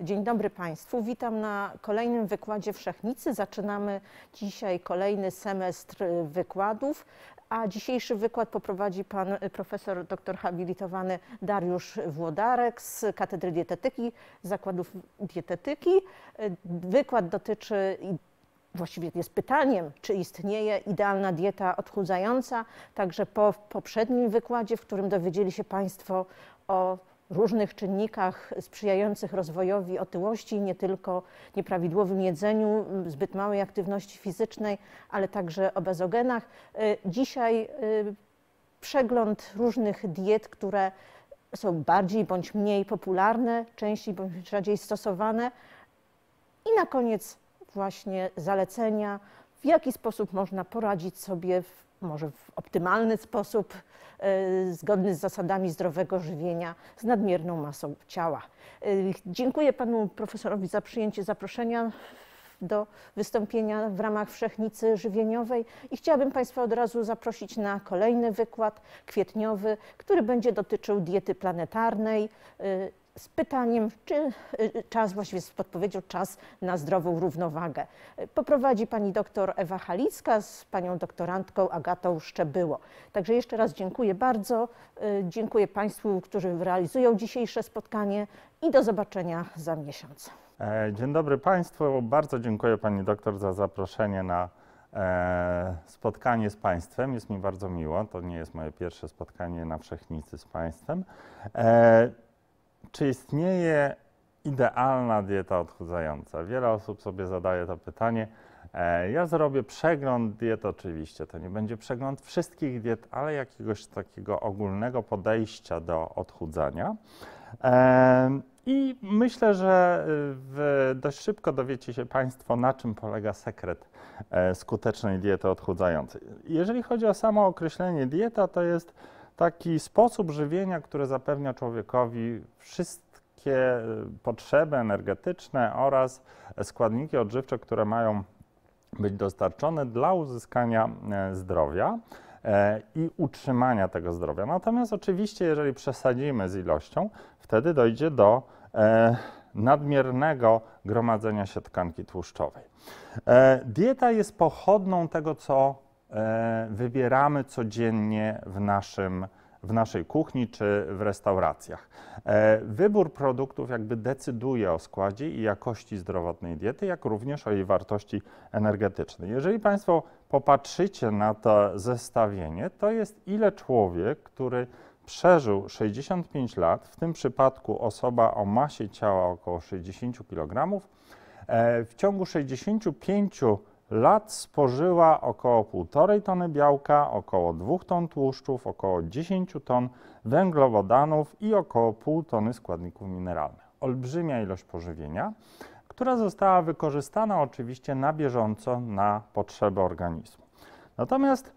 Dzień dobry Państwu. Witam na kolejnym wykładzie Wszechnicy. Zaczynamy dzisiaj kolejny semestr wykładów, a dzisiejszy wykład poprowadzi pan profesor doktor habilitowany Dariusz Włodarek z Katedry Dietetyki Zakładów Dietetyki. Wykład dotyczy właściwie jest pytaniem, czy istnieje idealna dieta odchudzająca. Także po poprzednim wykładzie, w którym dowiedzieli się Państwo o różnych czynnikach sprzyjających rozwojowi otyłości, nie tylko nieprawidłowym jedzeniu, zbyt małej aktywności fizycznej, ale także o bezogenach. Y, dzisiaj y, przegląd różnych diet, które są bardziej bądź mniej popularne, częściej bądź rzadziej stosowane. I na koniec właśnie zalecenia, w jaki sposób można poradzić sobie w może w optymalny sposób, e, zgodny z zasadami zdrowego żywienia, z nadmierną masą ciała. E, dziękuję panu profesorowi za przyjęcie zaproszenia do wystąpienia w ramach Wszechnicy Żywieniowej i chciałabym Państwa od razu zaprosić na kolejny wykład kwietniowy, który będzie dotyczył diety planetarnej e, z pytaniem, czy y, czas, właściwie z podpowiedzią czas na zdrową równowagę. Poprowadzi pani doktor Ewa Halicka z panią doktorantką Agatą Szczebyło. Także jeszcze raz dziękuję bardzo. Y, dziękuję państwu, którzy realizują dzisiejsze spotkanie i do zobaczenia za miesiąc. E, dzień dobry państwu. Bardzo dziękuję pani doktor za zaproszenie na e, spotkanie z Państwem. Jest mi bardzo miło. To nie jest moje pierwsze spotkanie na Wszechnicy z Państwem. E, czy istnieje idealna dieta odchudzająca? Wiele osób sobie zadaje to pytanie. E, ja zrobię przegląd diet oczywiście, to nie będzie przegląd wszystkich diet, ale jakiegoś takiego ogólnego podejścia do odchudzania. E, I myślę, że e, dość szybko dowiecie się Państwo, na czym polega sekret skutecznej diety odchudzającej. Jeżeli chodzi o samo określenie dieta, to jest taki sposób żywienia, który zapewnia człowiekowi wszystkie y, potrzeby energetyczne oraz składniki odżywcze, które mają być dostarczone dla uzyskania e, zdrowia e, i utrzymania tego zdrowia. Natomiast oczywiście, jeżeli przesadzimy z ilością, wtedy dojdzie do e, nadmiernego gromadzenia się tkanki tłuszczowej. Dieta jest pochodną tego, co E, wybieramy codziennie w, naszym, w naszej kuchni czy w restauracjach. E, wybór produktów jakby decyduje o składzie i jakości zdrowotnej diety, jak również o jej wartości energetycznej. Jeżeli Państwo popatrzycie na to zestawienie, to jest ile człowiek, który przeżył 65 lat, w tym przypadku osoba o masie ciała około 60 kg, e, w ciągu 65 lat lat spożyła około 1,5 tony białka, około 2 ton tłuszczów, około 10 ton węglowodanów i około pół tony składników mineralnych. Olbrzymia ilość pożywienia, która została wykorzystana oczywiście na bieżąco na potrzeby organizmu. Natomiast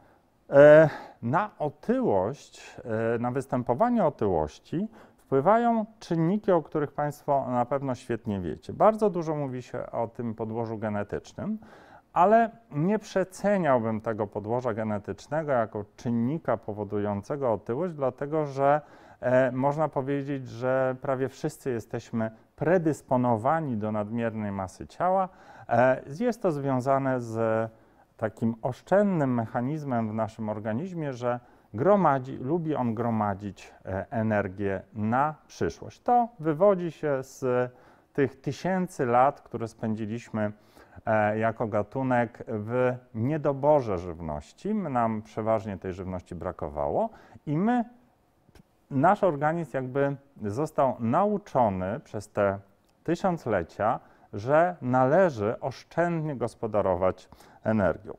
e, na otyłość, e, na występowanie otyłości wpływają czynniki, o których Państwo na pewno świetnie wiecie. Bardzo dużo mówi się o tym podłożu genetycznym, ale nie przeceniałbym tego podłoża genetycznego jako czynnika powodującego otyłość, dlatego że e, można powiedzieć, że prawie wszyscy jesteśmy predysponowani do nadmiernej masy ciała. E, jest to związane z takim oszczędnym mechanizmem w naszym organizmie, że gromadzi, lubi on gromadzić e, energię na przyszłość. To wywodzi się z tych tysięcy lat, które spędziliśmy E, jako gatunek w niedoborze żywności. Nam przeważnie tej żywności brakowało i my, nasz organizm jakby został nauczony przez te tysiąclecia, że należy oszczędnie gospodarować energią.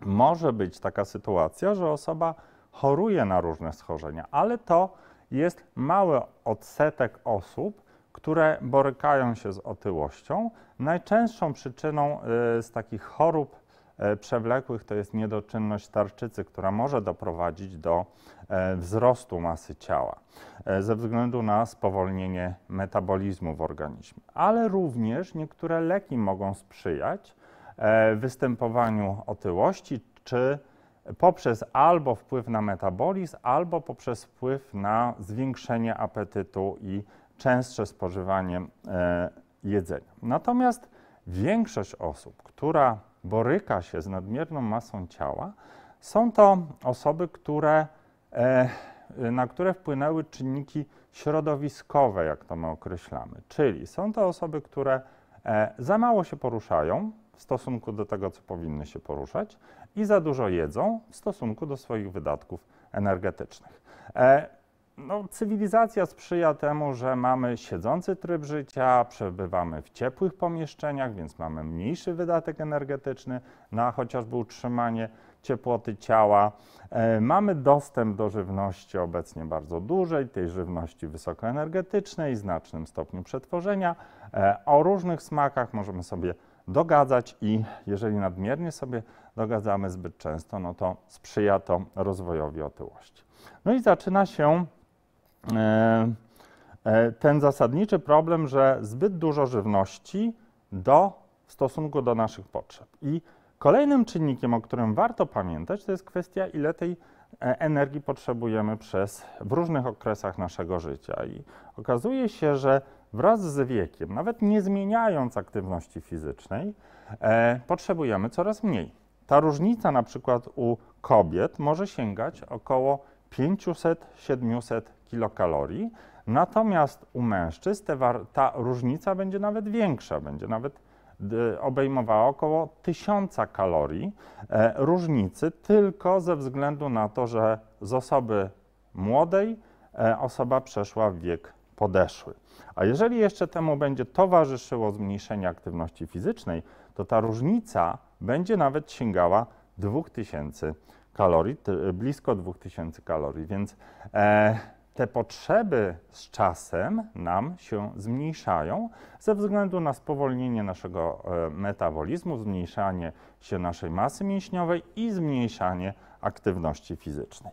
Może być taka sytuacja, że osoba choruje na różne schorzenia, ale to jest mały odsetek osób, które borykają się z otyłością. Najczęstszą przyczyną y, z takich chorób y, przewlekłych to jest niedoczynność tarczycy, która może doprowadzić do e, wzrostu masy ciała e, ze względu na spowolnienie metabolizmu w organizmie. Ale również niektóre leki mogą sprzyjać e, występowaniu otyłości, czy poprzez albo wpływ na metabolizm, albo poprzez wpływ na zwiększenie apetytu i częstsze spożywanie e, jedzenia. Natomiast większość osób, która boryka się z nadmierną masą ciała, są to osoby, które, e, na które wpłynęły czynniki środowiskowe, jak to my określamy. Czyli są to osoby, które e, za mało się poruszają w stosunku do tego, co powinny się poruszać i za dużo jedzą w stosunku do swoich wydatków energetycznych no, cywilizacja sprzyja temu, że mamy siedzący tryb życia, przebywamy w ciepłych pomieszczeniach, więc mamy mniejszy wydatek energetyczny na chociażby utrzymanie ciepłoty ciała. E, mamy dostęp do żywności obecnie bardzo dużej, tej żywności wysokoenergetycznej, znacznym stopniu przetworzenia. E, o różnych smakach możemy sobie dogadzać i jeżeli nadmiernie sobie dogadzamy zbyt często, no to sprzyja to rozwojowi otyłości. No i zaczyna się E, e, ten zasadniczy problem, że zbyt dużo żywności do, w stosunku do naszych potrzeb. I kolejnym czynnikiem, o którym warto pamiętać, to jest kwestia, ile tej e, energii potrzebujemy przez, w różnych okresach naszego życia. I okazuje się, że wraz z wiekiem, nawet nie zmieniając aktywności fizycznej, e, potrzebujemy coraz mniej. Ta różnica na przykład u kobiet może sięgać około 500-700 kilokalorii, natomiast u mężczyzn ta różnica będzie nawet większa, będzie nawet obejmowała około 1000 kalorii e, różnicy tylko ze względu na to, że z osoby młodej e, osoba przeszła w wiek podeszły. A jeżeli jeszcze temu będzie towarzyszyło zmniejszenie aktywności fizycznej, to ta różnica będzie nawet sięgała 2000 kalorii, blisko 2000 kalorii, więc e, te potrzeby z czasem nam się zmniejszają ze względu na spowolnienie naszego e, metabolizmu, zmniejszanie się naszej masy mięśniowej i zmniejszanie aktywności fizycznej.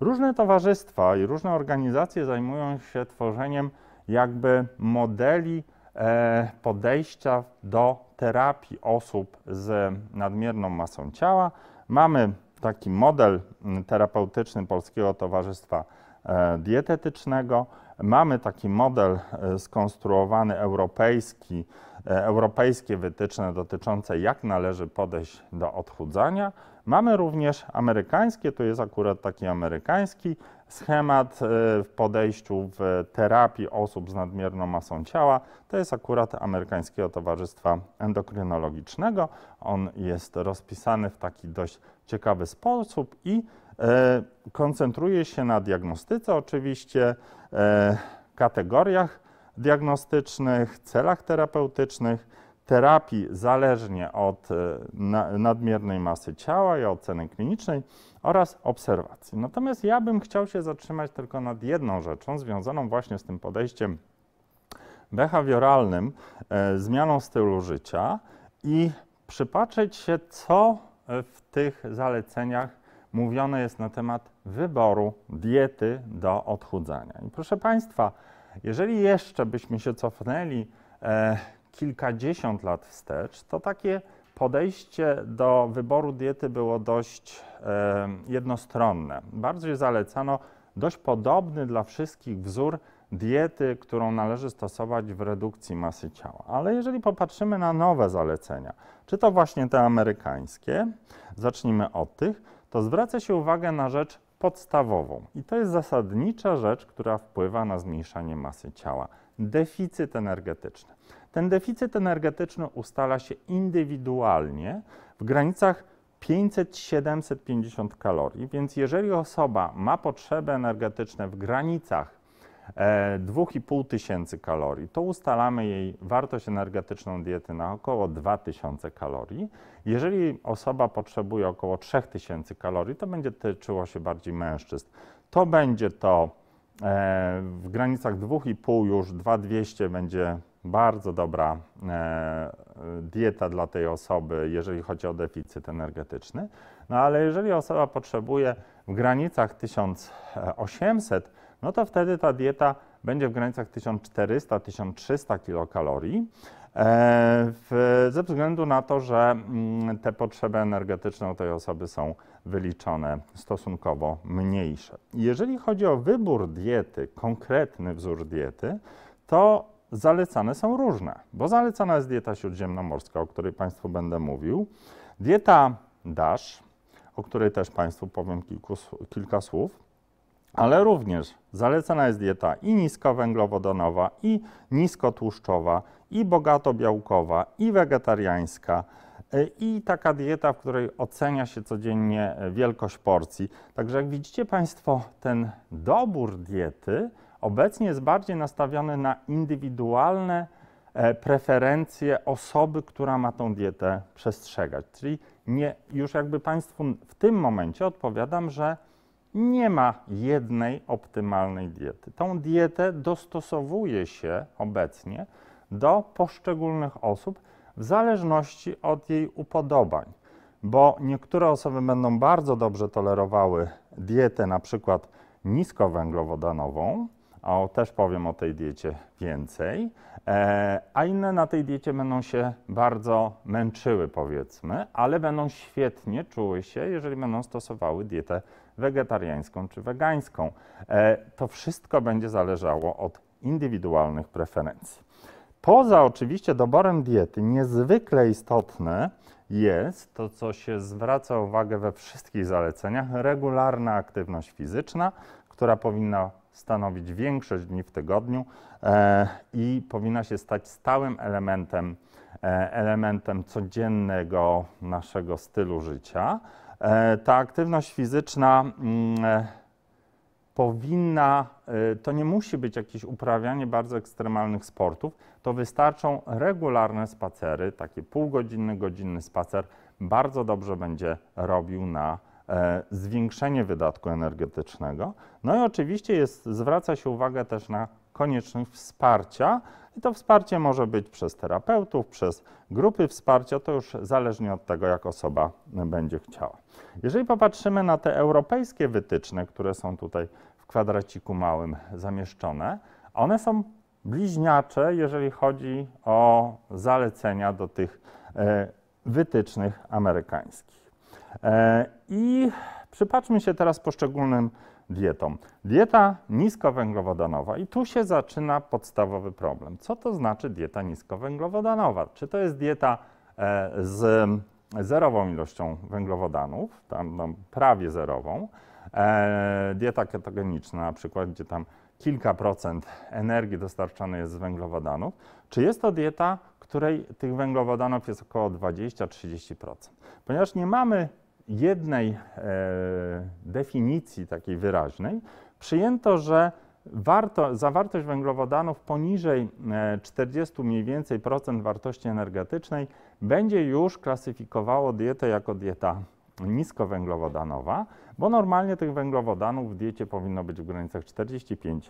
Różne towarzystwa i różne organizacje zajmują się tworzeniem jakby modeli e, podejścia do terapii osób z nadmierną masą ciała. Mamy taki model mm, terapeutyczny Polskiego Towarzystwa E, dietetycznego. Mamy taki model e, skonstruowany europejski, e, europejskie wytyczne dotyczące jak należy podejść do odchudzania. Mamy również amerykańskie, to jest akurat taki amerykański schemat w podejściu w terapii osób z nadmierną masą ciała. To jest akurat Amerykańskiego Towarzystwa Endokrynologicznego. On jest rozpisany w taki dość ciekawy sposób i E, koncentruje się na diagnostyce oczywiście, e, kategoriach diagnostycznych, celach terapeutycznych, terapii zależnie od e, nadmiernej masy ciała i oceny klinicznej oraz obserwacji. Natomiast ja bym chciał się zatrzymać tylko nad jedną rzeczą związaną właśnie z tym podejściem behawioralnym, zmianą stylu życia i przypatrzeć się, co w tych zaleceniach mówione jest na temat wyboru diety do odchudzania. I proszę Państwa, jeżeli jeszcze byśmy się cofnęli e, kilkadziesiąt lat wstecz, to takie podejście do wyboru diety było dość e, jednostronne. Bardziej zalecano dość podobny dla wszystkich wzór diety, którą należy stosować w redukcji masy ciała. Ale jeżeli popatrzymy na nowe zalecenia, czy to właśnie te amerykańskie, zacznijmy od tych, to zwraca się uwagę na rzecz podstawową. I to jest zasadnicza rzecz, która wpływa na zmniejszanie masy ciała. Deficyt energetyczny. Ten deficyt energetyczny ustala się indywidualnie w granicach 500-750 kalorii, więc jeżeli osoba ma potrzeby energetyczne w granicach 2,5 e, tysięcy kalorii, to ustalamy jej wartość energetyczną diety na około 2000 kalorii. Jeżeli osoba potrzebuje około 3000 kalorii, to będzie tyczyło się bardziej mężczyzn. To będzie to e, w granicach 2,5 już 2200 będzie bardzo dobra e, dieta dla tej osoby, jeżeli chodzi o deficyt energetyczny. No ale jeżeli osoba potrzebuje w granicach 1800, no to wtedy ta dieta będzie w granicach 1400-1300 kilokalorii. E, w, ze względu na to, że mm, te potrzeby energetyczne u tej osoby są wyliczone stosunkowo mniejsze. Jeżeli chodzi o wybór diety, konkretny wzór diety, to zalecane są różne, bo zalecana jest dieta śródziemnomorska, o której Państwu będę mówił, dieta DASH, o której też Państwu powiem kilku, kilka słów, ale również zalecana jest dieta i niskowęglowodanowa, i niskotłuszczowa, i bogatobiałkowa, i wegetariańska, e, i taka dieta, w której ocenia się codziennie e, wielkość porcji. Także jak widzicie Państwo, ten dobór diety obecnie jest bardziej nastawiony na indywidualne e, preferencje osoby, która ma tą dietę przestrzegać. Czyli nie, już jakby Państwu w tym momencie odpowiadam, że nie ma jednej optymalnej diety. Tą dietę dostosowuje się obecnie do poszczególnych osób w zależności od jej upodobań, bo niektóre osoby będą bardzo dobrze tolerowały dietę na przykład niskowęglowodanową, o, też powiem o tej diecie więcej. E, a inne na tej diecie będą się bardzo męczyły, powiedzmy, ale będą świetnie czuły się, jeżeli będą stosowały dietę wegetariańską czy wegańską. E, to wszystko będzie zależało od indywidualnych preferencji. Poza oczywiście doborem diety, niezwykle istotne jest to, co się zwraca uwagę we wszystkich zaleceniach regularna aktywność fizyczna, która powinna stanowić większość dni w tygodniu e, i powinna się stać stałym elementem, e, elementem codziennego naszego stylu życia. E, ta aktywność fizyczna mm, powinna, to nie musi być jakieś uprawianie bardzo ekstremalnych sportów, to wystarczą regularne spacery, takie półgodzinny, godzinny spacer bardzo dobrze będzie robił na E, zwiększenie wydatku energetycznego. No i oczywiście jest, zwraca się uwagę też na konieczność wsparcia i to wsparcie może być przez terapeutów, przez grupy wsparcia, to już zależnie od tego, jak osoba będzie chciała. Jeżeli popatrzymy na te europejskie wytyczne, które są tutaj w kwadraciku małym zamieszczone, one są bliźniacze, jeżeli chodzi o zalecenia do tych e, wytycznych amerykańskich. E, I przypatrzmy się teraz poszczególnym dietom. Dieta niskowęglowodanowa i tu się zaczyna podstawowy problem. Co to znaczy dieta niskowęglowodanowa? Czy to jest dieta e, z zerową ilością węglowodanów, tam no, prawie zerową, e, dieta ketogeniczna na przykład, gdzie tam kilka procent energii dostarczane jest z węglowodanów, czy jest to dieta, której tych węglowodanów jest około 20-30%. Ponieważ nie mamy jednej e, definicji takiej wyraźnej, przyjęto, że warto, zawartość węglowodanów poniżej 40 e, mniej więcej procent wartości energetycznej będzie już klasyfikowało dietę jako dieta niskowęglowodanowa, bo normalnie tych węglowodanów w diecie powinno być w granicach 45-60%,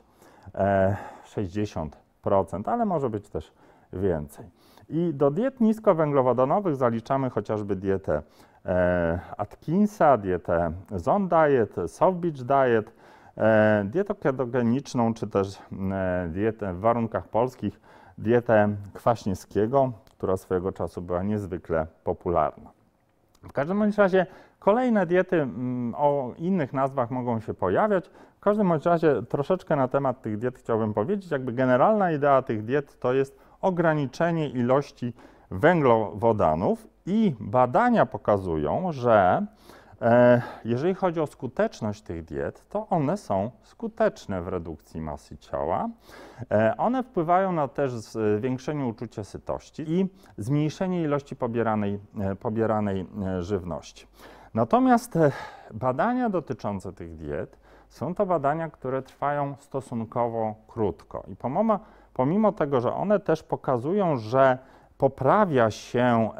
e, ale może być też więcej. I do diet niskowęglowodanowych zaliczamy chociażby dietę e, Atkinsa, dietę Zon Diet, Soft Beach Diet, e, dietę ketogeniczną, czy też e, dietę w warunkach polskich, dietę Kwaśniewskiego, która swojego czasu była niezwykle popularna. W każdym razie kolejne diety mm, o innych nazwach mogą się pojawiać. W każdym razie troszeczkę na temat tych diet chciałbym powiedzieć. Jakby generalna idea tych diet to jest ograniczenie ilości węglowodanów i badania pokazują, że e, jeżeli chodzi o skuteczność tych diet, to one są skuteczne w redukcji masy ciała. E, one wpływają na też zwiększenie uczucia sytości i zmniejszenie ilości pobieranej, e, pobieranej e, żywności. Natomiast e, badania dotyczące tych diet są to badania, które trwają stosunkowo krótko i pomimo, pomimo tego, że one też pokazują, że poprawia się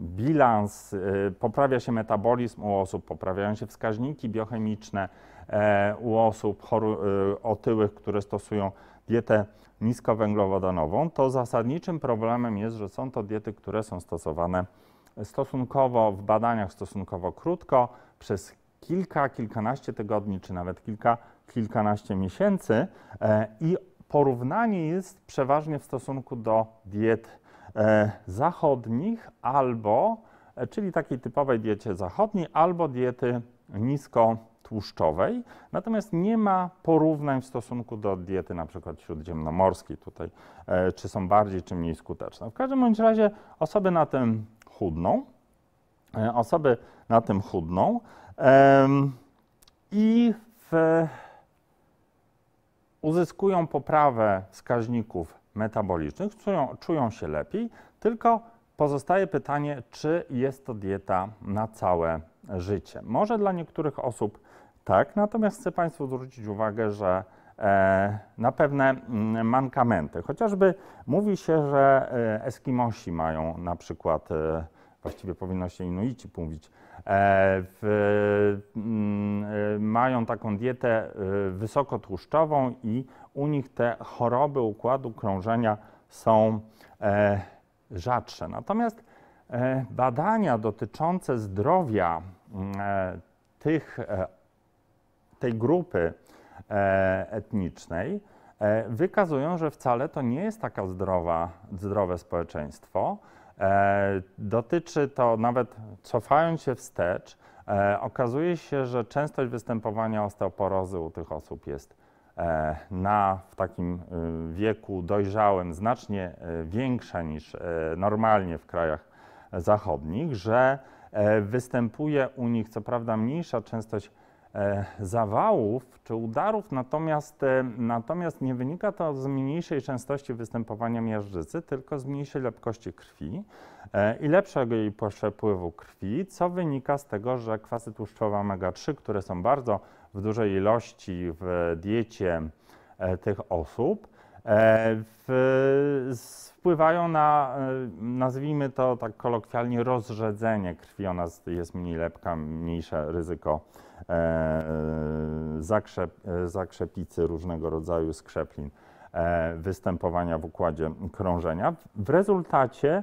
bilans, y, poprawia się metabolizm u osób, poprawiają się wskaźniki biochemiczne e, u osób y, otyłych, które stosują dietę niskowęglowodanową, to zasadniczym problemem jest, że są to diety, które są stosowane stosunkowo w badaniach stosunkowo krótko, przez kilka, kilkanaście tygodni, czy nawet kilka, kilkanaście miesięcy e, i porównanie jest przeważnie w stosunku do diet e, zachodnich albo, e, czyli takiej typowej diecie zachodniej, albo diety niskotłuszczowej. Natomiast nie ma porównań w stosunku do diety na przykład śródziemnomorskiej tutaj, e, czy są bardziej, czy mniej skuteczne. W każdym bądź razie osoby na tym chudną, osoby na tym chudną i w uzyskują poprawę wskaźników metabolicznych, czują, czują się lepiej, tylko pozostaje pytanie, czy jest to dieta na całe życie. Może dla niektórych osób tak, natomiast chcę Państwu zwrócić uwagę, że e, na pewne mm, mankamenty. Chociażby mówi się, że e, Eskimosi mają na przykład e, właściwie powinno się Inuici mówić, e, w, mm, e, mają taką dietę e, wysokotłuszczową i u nich te choroby układu krążenia są rzadsze. Natomiast badania dotyczące zdrowia mm, tych, tej grupy etnicznej wykazują, że wcale to nie jest taka zdrowa, zdrowe społeczeństwo. E, dotyczy to nawet cofając się wstecz, e, okazuje się, że częstość występowania osteoporozy u tych osób jest e, na, w takim y, wieku dojrzałym znacznie większa niż normalnie w krajach zachodnich, że występuje u nich co prawda mniejsza częstość E, zawałów czy udarów, natomiast, e, natomiast nie wynika to z mniejszej częstości występowania miażdżycy, tylko z mniejszej lepkości krwi e, i lepszego jej przepływu krwi, co wynika z tego, że kwasy tłuszczowe omega-3, które są bardzo w dużej ilości w diecie tych osób, w, wpływają na, nazwijmy to tak kolokwialnie, rozrzedzenie krwi. Ona jest mniej lepka, mniejsze ryzyko E, e, zakrzep, e, zakrzepicy różnego rodzaju skrzeplin występowania w układzie krążenia. W rezultacie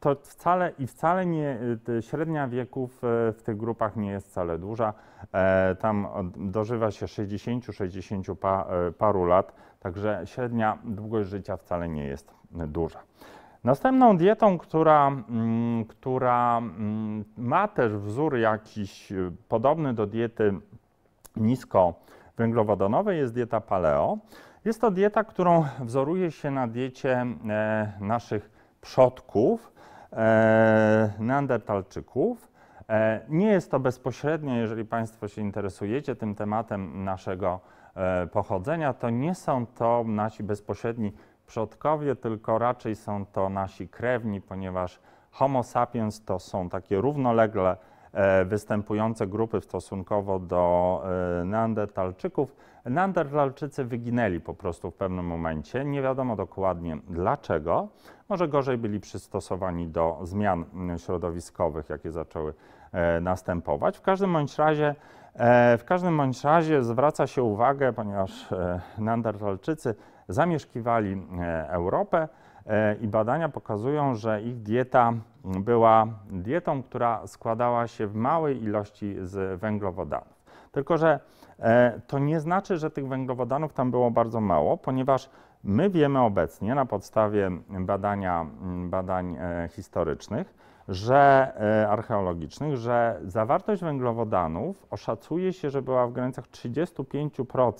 to wcale i wcale nie, średnia wieków w tych grupach nie jest wcale duża. Tam dożywa się 60-60 paru lat, także średnia długość życia wcale nie jest duża. Następną dietą, która, mm, która mm, ma też wzór jakiś y, podobny do diety niskowęglowodanowej jest dieta paleo. Jest to dieta, którą wzoruje się na diecie e, naszych przodków, e, neandertalczyków. E, nie jest to bezpośrednio, jeżeli Państwo się interesujecie tym tematem naszego pochodzenia, to nie są to nasi bezpośredni przodkowie, tylko raczej są to nasi krewni, ponieważ Homo sapiens to są takie równolegle e, występujące grupy stosunkowo do e, Neandertalczyków. Neandertalczycy wyginęli po prostu w pewnym momencie, nie wiadomo dokładnie dlaczego. Może gorzej byli przystosowani do zmian środowiskowych, jakie zaczęły e, następować. W każdym bądź razie, w każdym bądź razie zwraca się uwagę, ponieważ Neandertalczycy zamieszkiwali e, Europę e, i badania pokazują, że ich dieta była dietą, która składała się w małej ilości z węglowodanów. Tylko, że e, to nie znaczy, że tych węglowodanów tam było bardzo mało, ponieważ my wiemy obecnie na podstawie badania, badań historycznych, że archeologicznych, że zawartość węglowodanów oszacuje się, że była w granicach 35%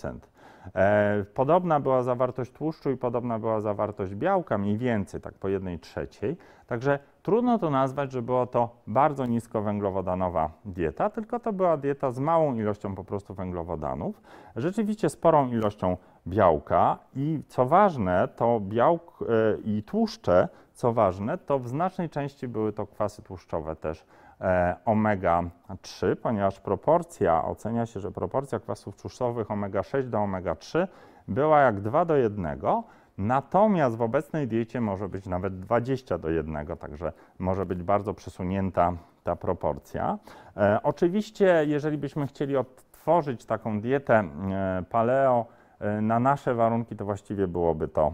E, podobna była zawartość tłuszczu i podobna była zawartość białka, mniej więcej, tak po jednej trzeciej. Także trudno to nazwać, że była to bardzo niskowęglowodanowa dieta, tylko to była dieta z małą ilością po prostu węglowodanów, rzeczywiście sporą ilością białka i co ważne, to białk e, i tłuszcze, co ważne, to w znacznej części były to kwasy tłuszczowe też E, omega-3, ponieważ proporcja, ocenia się, że proporcja kwasów tłuszczowych omega-6 do omega-3 była jak 2 do 1, natomiast w obecnej diecie może być nawet 20 do 1, także może być bardzo przesunięta ta proporcja. E, oczywiście, jeżeli byśmy chcieli odtworzyć taką dietę e, paleo e, na nasze warunki, to właściwie byłoby to,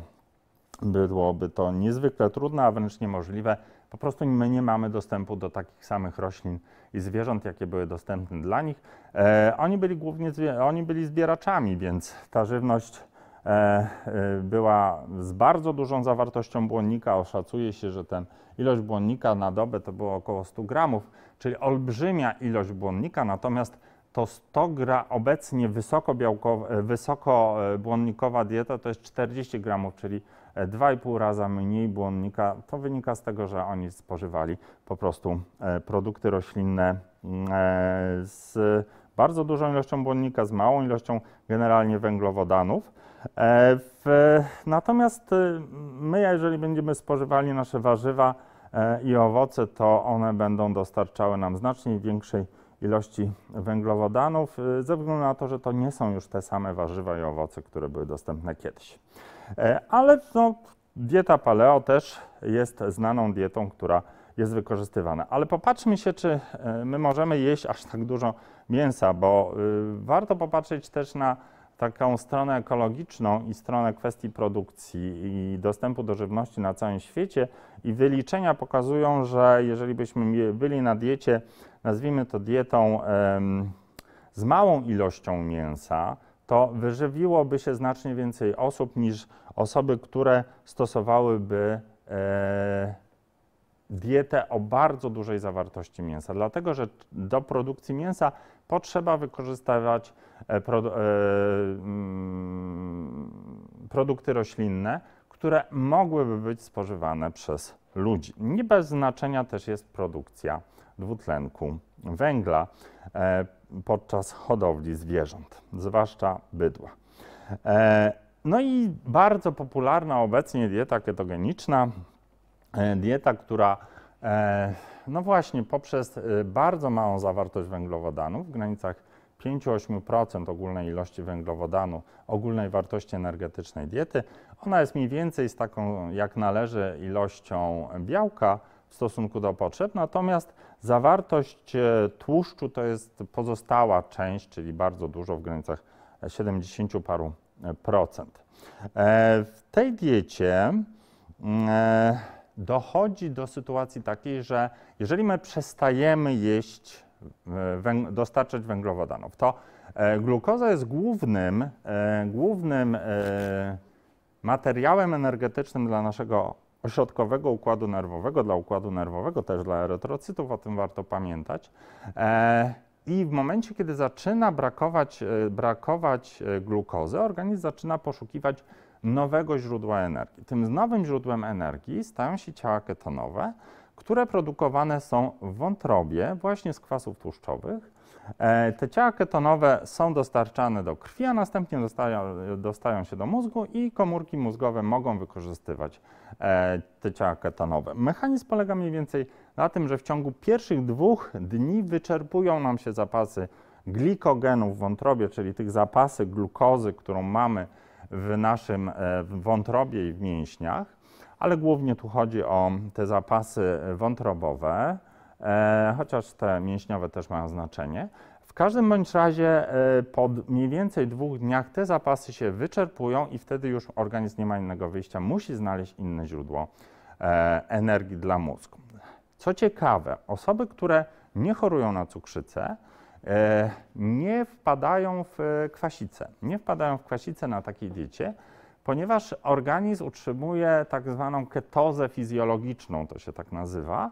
byłoby to niezwykle trudne, a wręcz niemożliwe, po prostu my nie mamy dostępu do takich samych roślin i zwierząt, jakie były dostępne dla nich. E, oni byli głównie oni byli zbieraczami, więc ta żywność e, e, była z bardzo dużą zawartością błonnika. Oszacuje się, że ten ilość błonnika na dobę to było około 100 gramów, czyli olbrzymia ilość błonnika, natomiast to 100 gra obecnie wysokobłonnikowa wysoko dieta to jest 40 gramów, czyli 2,5 raza mniej błonnika. To wynika z tego, że oni spożywali po prostu e, produkty roślinne mm, e, z bardzo dużą ilością błonnika, z małą ilością generalnie węglowodanów. E, natomiast y, my, jeżeli będziemy spożywali nasze warzywa i owoce, to one będą dostarczały nam znacznie większej ilości węglowodanów, y, ze względu na to, że to nie są już te same warzywa i owoce, które były dostępne kiedyś. E, ale no, dieta paleo też jest znaną dietą, która jest wykorzystywana. Ale popatrzmy się, czy e, my możemy jeść aż tak dużo mięsa, bo y, warto popatrzeć też na taką stronę ekologiczną i stronę kwestii produkcji i dostępu do żywności na całym świecie i wyliczenia pokazują, że jeżeli byśmy byli na diecie, nazwijmy to dietą z małą ilością mięsa, to wyżywiłoby się znacznie więcej osób niż osoby, które stosowałyby e, dietę o bardzo dużej zawartości mięsa, dlatego że do produkcji mięsa potrzeba wykorzystywać pro, e, e mm, produkty roślinne, które mogłyby być spożywane przez ludzi. Nie bez znaczenia też jest produkcja dwutlenku węgla e, podczas hodowli zwierząt, zwłaszcza bydła. E, no i bardzo popularna obecnie dieta ketogeniczna, e, dieta, która no właśnie poprzez bardzo małą zawartość węglowodanów w granicach 5-8% ogólnej ilości węglowodanu, ogólnej wartości energetycznej diety. Ona jest mniej więcej z taką jak należy ilością białka w stosunku do potrzeb, natomiast Zawartość e, tłuszczu to jest pozostała część, czyli bardzo dużo w granicach 70 e, paru e, procent. W tej diecie mm, dochodzi do sytuacji takiej, że jeżeli my przestajemy jeść, dostarczać węglowodanów, to glukoza jest głównym, głównym materiałem energetycznym dla naszego ośrodkowego układu nerwowego, dla układu nerwowego, też dla erytrocytów, o tym warto pamiętać. E, I w momencie, kiedy zaczyna brakować, e, brakować e, glukozy, organizm zaczyna poszukiwać nowego źródła energii. Tym nowym źródłem energii stają się ciała ketonowe, które produkowane są w wątrobie właśnie z kwasów tłuszczowych E, te ciała ketonowe są dostarczane do krwi, a następnie dostają, dostają się do mózgu i komórki mózgowe mogą wykorzystywać e, te ciała ketonowe. Mechanizm polega mniej więcej na tym, że w ciągu pierwszych dwóch dni wyczerpują nam się zapasy glikogenów w wątrobie, czyli tych zapasy glukozy, którą mamy w naszym e, wątrobie i w mięśniach, ale głównie tu chodzi o te zapasy wątrobowe. E, chociaż te mięśniowe też mają znaczenie. W każdym bądź razie e, po mniej więcej dwóch dniach te zapasy się wyczerpują i wtedy już organizm nie ma innego wyjścia, musi znaleźć inne źródło e, energii dla mózgu. Co ciekawe, osoby, które nie chorują na cukrzycę, nie wpadają w kwasicę. Nie wpadają w kwasicę na takiej diecie, ponieważ organizm utrzymuje tak zwaną ketozę fizjologiczną, to się tak nazywa,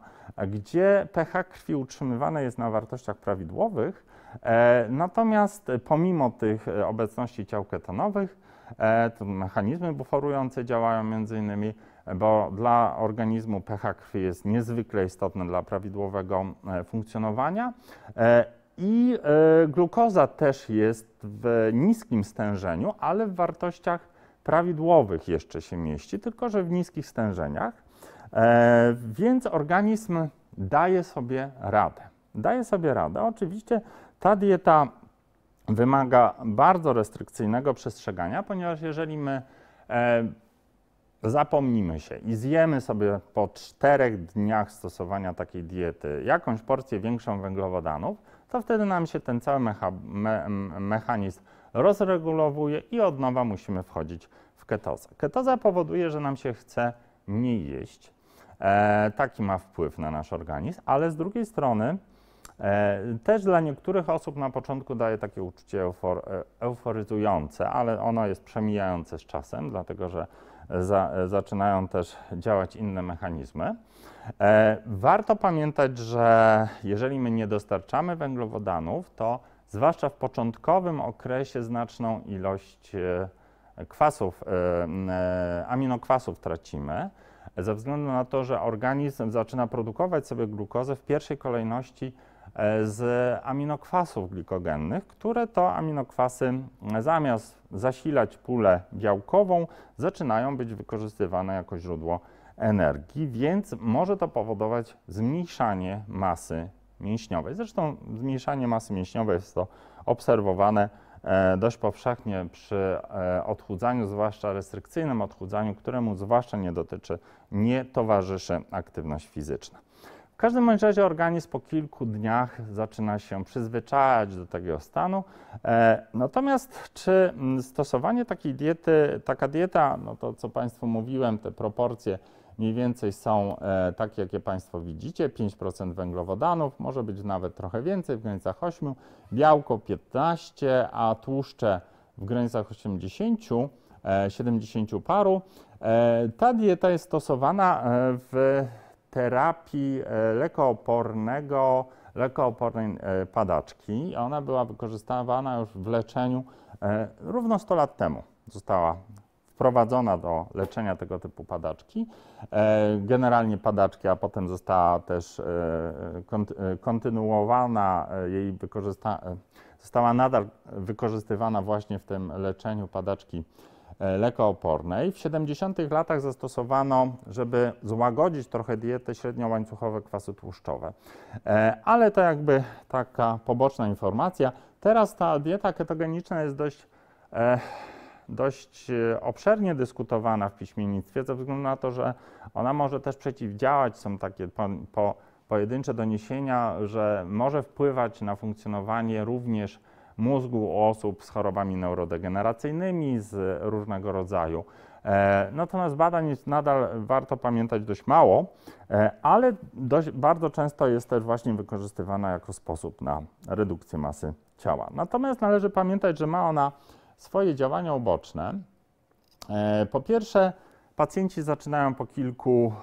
gdzie pH krwi utrzymywane jest na wartościach prawidłowych, e, natomiast pomimo tych e, obecności ciał ketonowych, e, to mechanizmy buforujące działają między innymi, bo dla organizmu pH krwi jest niezwykle istotne dla prawidłowego e, funkcjonowania. E, I e, glukoza też jest w niskim stężeniu, ale w wartościach prawidłowych jeszcze się mieści, tylko że w niskich stężeniach, e, więc organizm daje sobie radę. Daje sobie radę. Oczywiście ta dieta wymaga bardzo restrykcyjnego przestrzegania, ponieważ jeżeli my e, zapomnimy się i zjemy sobie po czterech dniach stosowania takiej diety jakąś porcję większą węglowodanów, to wtedy nam się ten cały mecha, me, mechanizm rozregulowuje i od nowa musimy wchodzić w ketozę. Ketoza powoduje, że nam się chce mniej jeść. E, taki ma wpływ na nasz organizm, ale z drugiej strony e, też dla niektórych osób na początku daje takie uczucie eufor, e, euforyzujące, ale ono jest przemijające z czasem, dlatego że za, e, zaczynają też działać inne mechanizmy. E, warto pamiętać, że jeżeli my nie dostarczamy węglowodanów, to zwłaszcza w początkowym okresie, znaczną ilość e, kwasów, e, e, aminokwasów tracimy, ze względu na to, że organizm zaczyna produkować sobie glukozę w pierwszej kolejności z aminokwasów glikogennych, które to aminokwasy zamiast zasilać pulę białkową, zaczynają być wykorzystywane jako źródło energii, więc może to powodować zmniejszanie masy mięśniowej. Zresztą zmniejszanie masy mięśniowej jest to obserwowane e, dość powszechnie przy e, odchudzaniu, zwłaszcza restrykcyjnym odchudzaniu, któremu zwłaszcza nie dotyczy, nie towarzyszy aktywność fizyczna. W każdym razie organizm po kilku dniach zaczyna się przyzwyczajać do takiego stanu. E, natomiast czy mm, stosowanie takiej diety, taka dieta, no to co Państwu mówiłem, te proporcje mniej więcej są e, takie, jakie Państwo widzicie, 5% węglowodanów, może być nawet trochę więcej, w granicach 8, białko 15, a tłuszcze w granicach 80, 70 e, paru. E, ta dieta jest stosowana w terapii lekoopornego, lekoopornej padaczki. Ona była wykorzystywana już w leczeniu równo 100 lat temu. Została wprowadzona do leczenia tego typu padaczki. E, generalnie padaczki, a potem została też e, e, kontynuowana jej wykorzystanie, została nadal wykorzystywana właśnie w tym leczeniu padaczki lekoopornej. W 70 latach zastosowano, żeby złagodzić trochę diety średniołańcuchowe kwasy tłuszczowe. Ale to jakby taka poboczna informacja. Teraz ta dieta ketogeniczna jest dość dość e, obszernie dyskutowana w piśmiennictwie, ze względu na to, że ona może też przeciwdziałać, są takie po, po pojedyncze doniesienia, że może wpływać na funkcjonowanie również mózgu osób z chorobami neurodegeneracyjnymi z różnego rodzaju. E, natomiast badań jest nadal warto pamiętać dość mało, e, ale dość, bardzo często jest też właśnie wykorzystywana jako sposób na redukcję masy ciała. Natomiast należy pamiętać, że ma ona swoje działania uboczne. E, po pierwsze, pacjenci zaczynają po kilku,